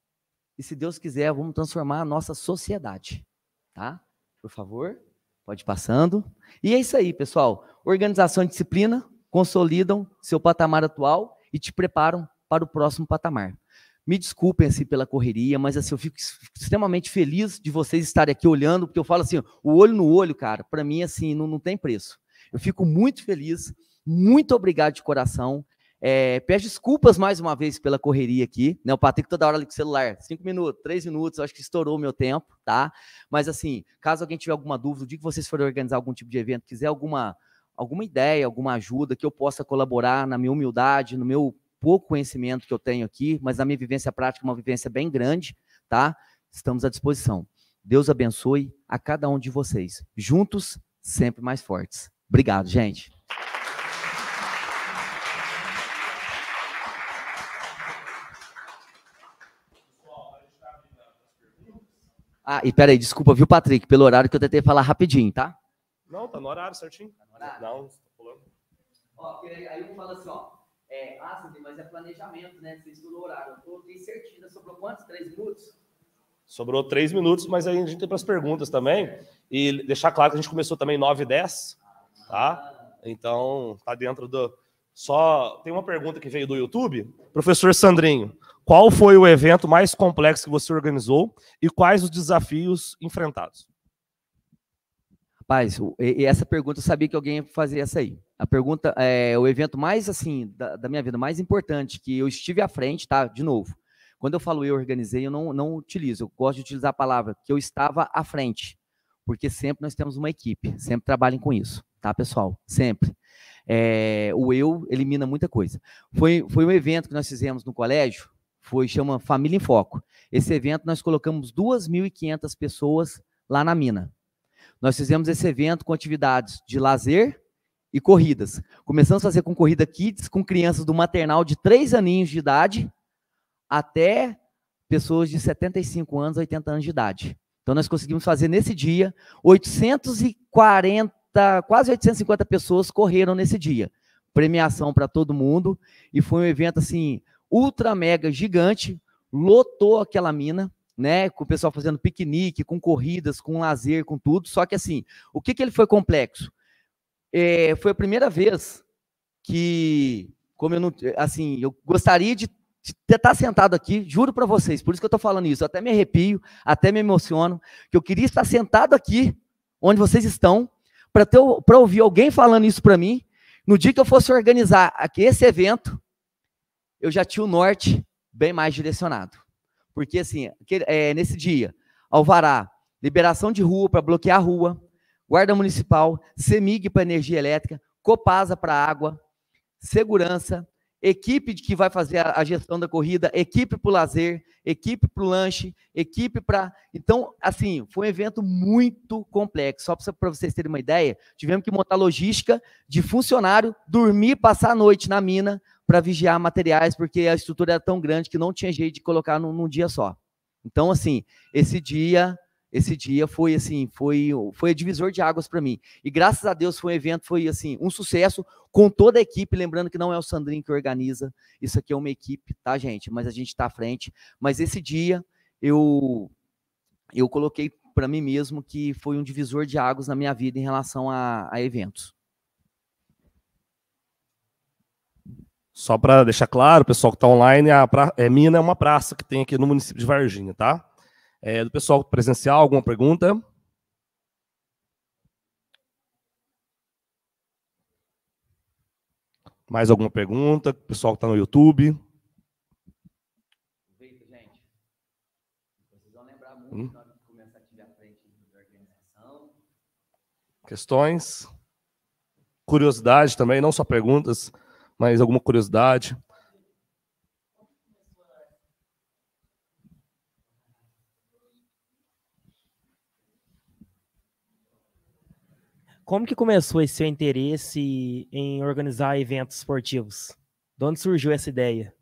e, se Deus quiser, vamos transformar a nossa sociedade, tá? Por favor, pode ir passando. E é isso aí, pessoal. Organização e disciplina consolidam seu patamar atual e te preparam para o próximo patamar. Me desculpem assim pela correria, mas assim eu fico extremamente feliz de vocês estarem aqui olhando, porque eu falo assim, o olho no olho, cara, para mim assim não, não tem preço. Eu fico muito feliz, muito obrigado de coração. É, peço desculpas mais uma vez pela correria aqui, né? O Patrick toda hora ali com o celular, cinco minutos, três minutos, acho que estourou o meu tempo, tá? Mas assim, caso alguém tiver alguma dúvida, o dia que vocês forem organizar algum tipo de evento, quiser alguma, alguma ideia, alguma ajuda que eu possa colaborar na minha humildade, no meu pouco conhecimento que eu tenho aqui, mas na minha vivência prática, uma vivência bem grande, tá? Estamos à disposição. Deus abençoe a cada um de vocês. Juntos, sempre mais fortes. Obrigado, gente. Ah, e peraí, desculpa, viu, Patrick, pelo horário que eu tentei falar rapidinho, tá? Não, tá no horário certinho. Tá no horário. Não, tá pulando. Ó, aí eu falo assim, ó. É, ah, mas é planejamento, né? Você estudou o horário. Eu bem certinho, sobrou quantos? Três minutos? Sobrou três minutos, mas aí a gente tem para as perguntas também. E deixar claro que a gente começou também 9 e 10, tá? Então, tá dentro do, só tem uma pergunta que veio do YouTube. Professor Sandrinho, qual foi o evento mais complexo que você organizou e quais os desafios enfrentados? Rapaz, essa pergunta eu sabia que alguém ia fazer essa aí. A pergunta é o evento mais assim da, da minha vida, mais importante que eu estive à frente, tá? De novo, quando eu falo eu organizei, eu não, não utilizo, eu gosto de utilizar a palavra que eu estava à frente, porque sempre nós temos uma equipe, sempre trabalhem com isso, tá, pessoal? Sempre é, o eu elimina muita coisa. Foi, foi um evento que nós fizemos no colégio, foi chama Família em Foco. Esse evento nós colocamos 2.500 pessoas lá na mina. Nós fizemos esse evento com atividades de lazer e corridas. Começamos a fazer com corrida kids, com crianças do maternal de 3 aninhos de idade até pessoas de 75 anos, 80 anos de idade. Então nós conseguimos fazer nesse dia 840 850, tá, quase 850 pessoas correram nesse dia. Premiação para todo mundo e foi um evento assim ultra mega gigante, lotou aquela mina, né, com o pessoal fazendo piquenique, com corridas, com lazer, com tudo. Só que assim, o que que ele foi complexo? É, foi a primeira vez que, como eu não, assim, eu gostaria de estar tá sentado aqui, juro para vocês, por isso que eu estou falando isso, eu até me arrepio, até me emociono, que eu queria estar sentado aqui, onde vocês estão, para ouvir alguém falando isso para mim, no dia que eu fosse organizar aqui esse evento, eu já tinha o norte bem mais direcionado. Porque, assim, é, nesse dia, Alvará, liberação de rua para bloquear a rua, Guarda Municipal, CEMIG para energia elétrica, Copasa para água, segurança, equipe que vai fazer a, gestão da corrida, equipe para o lazer, equipe para o lanche, equipe para. Então, assim, foi um evento muito complexo. Só para vocês terem uma ideia, tivemos que montar logística de funcionário, dormir, passar a noite na mina para vigiar materiais, porque a estrutura era tão grande que não tinha jeito de colocar num, num dia só. Então, assim, esse dia esse dia foi assim, foi foi divisor de águas para mim. E graças a Deus foi um evento, foi assim, um sucesso com toda a equipe, lembrando que não é o Sandrinho que organiza, isso aqui é uma equipe, tá, gente? Mas a gente está à frente. Mas esse dia eu eu coloquei para mim mesmo que foi um divisor de águas na minha vida em relação a, a eventos. Só para deixar claro, pessoal que está online, a pra... é, Mina é uma praça que tem aqui no município de Varginha, tá? É, do pessoal presencial, alguma pergunta? Mais alguma pergunta? O pessoal que está no YouTube? Perfeito, gente. Vocês vão lembrar muito hum? começar a tirar frente da organização. Questões? Curiosidade também, não só perguntas, mas alguma curiosidade. como que começou esse seu interesse em organizar eventos esportivos? De onde surgiu essa ideia?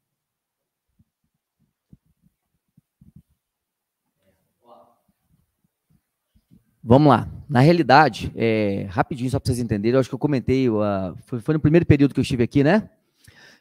Vamos lá. Na realidade, é, rapidinho só para vocês entenderem, eu acho que eu comentei, uh, foi, foi, no primeiro período que eu estive aqui, né?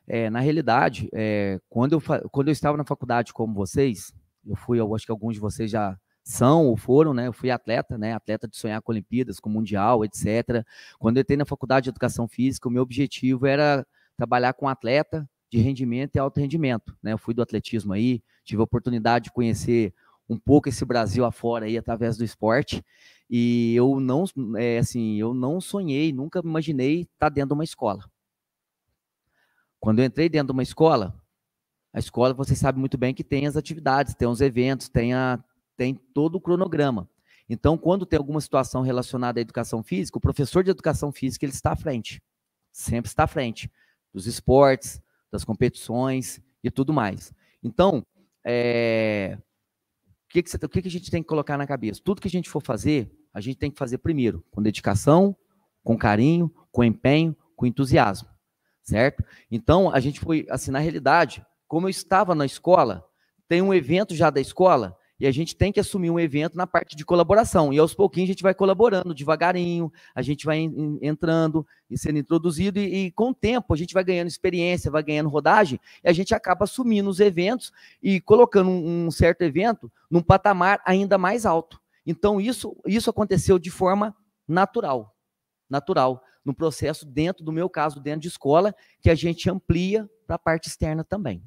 É, na realidade, é, quando, eu, quando eu estava na faculdade como vocês, eu fui, eu acho que alguns de vocês já são ou foram, né? Eu fui atleta, né? Atleta de sonhar com Olimpíadas, com Mundial, etc. Quando eu entrei na faculdade de Educação Física, o meu objetivo era trabalhar com atleta de rendimento e alto rendimento, né? Eu fui do atletismo aí, tive a oportunidade de conhecer um pouco esse Brasil afora aí através do esporte. E eu não, é, assim, eu não sonhei, nunca imaginei estar tá dentro de uma escola. Quando eu entrei dentro de uma escola, a escola, você sabe muito bem que tem as atividades, tem os eventos, tem a tem todo o cronograma. Então, quando tem alguma situação relacionada à educação física, o professor de educação física ele está à frente, sempre está à frente dos esportes, das competições e tudo mais. Então, é, o, que, que, você, o que, que a gente tem que colocar na cabeça? Tudo que a gente for fazer, a gente tem que fazer primeiro com dedicação, com carinho, com empenho, com entusiasmo, certo? Então, a gente foi, assim, na realidade, como eu estava na escola, tem um evento já da escola e a gente tem que assumir um evento na parte de colaboração. E aos pouquinhos a gente vai colaborando devagarinho, a gente vai entrando e sendo introduzido, e, e, com o tempo a gente vai ganhando experiência, vai ganhando rodagem, e a gente acaba assumindo os eventos e colocando um, um certo evento num patamar ainda mais alto. Então, isso, isso aconteceu de forma natural. Natural, no processo dentro do meu caso, dentro de escola, que a gente amplia para a parte externa também.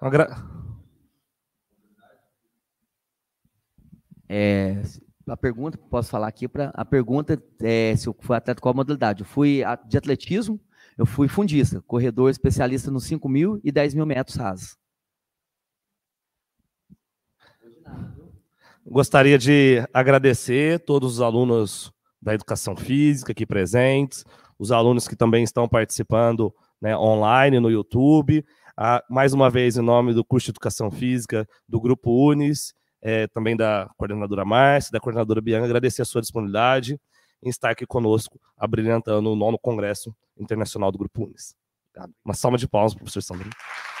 Agra... É, a pergunta, posso falar aqui, para a pergunta é se eu fui atleta qual modalidade. Eu fui de atletismo, eu fui fundista, corredor especialista nos 5 mil e 10 mil metros rasos. Gostaria de agradecer todos os alunos da educação física aqui presentes, os alunos que também estão participando né, online no YouTube. Ah, mais uma vez, em nome do curso de educação física do Grupo Unis, é, também da coordenadora Márcia, da coordenadora Bianca, agradecer a sua disponibilidade em estar aqui conosco, abrilhantando o nono Congresso Internacional do Grupo Unis. Uma salva de palmas para o professor Sandrinho.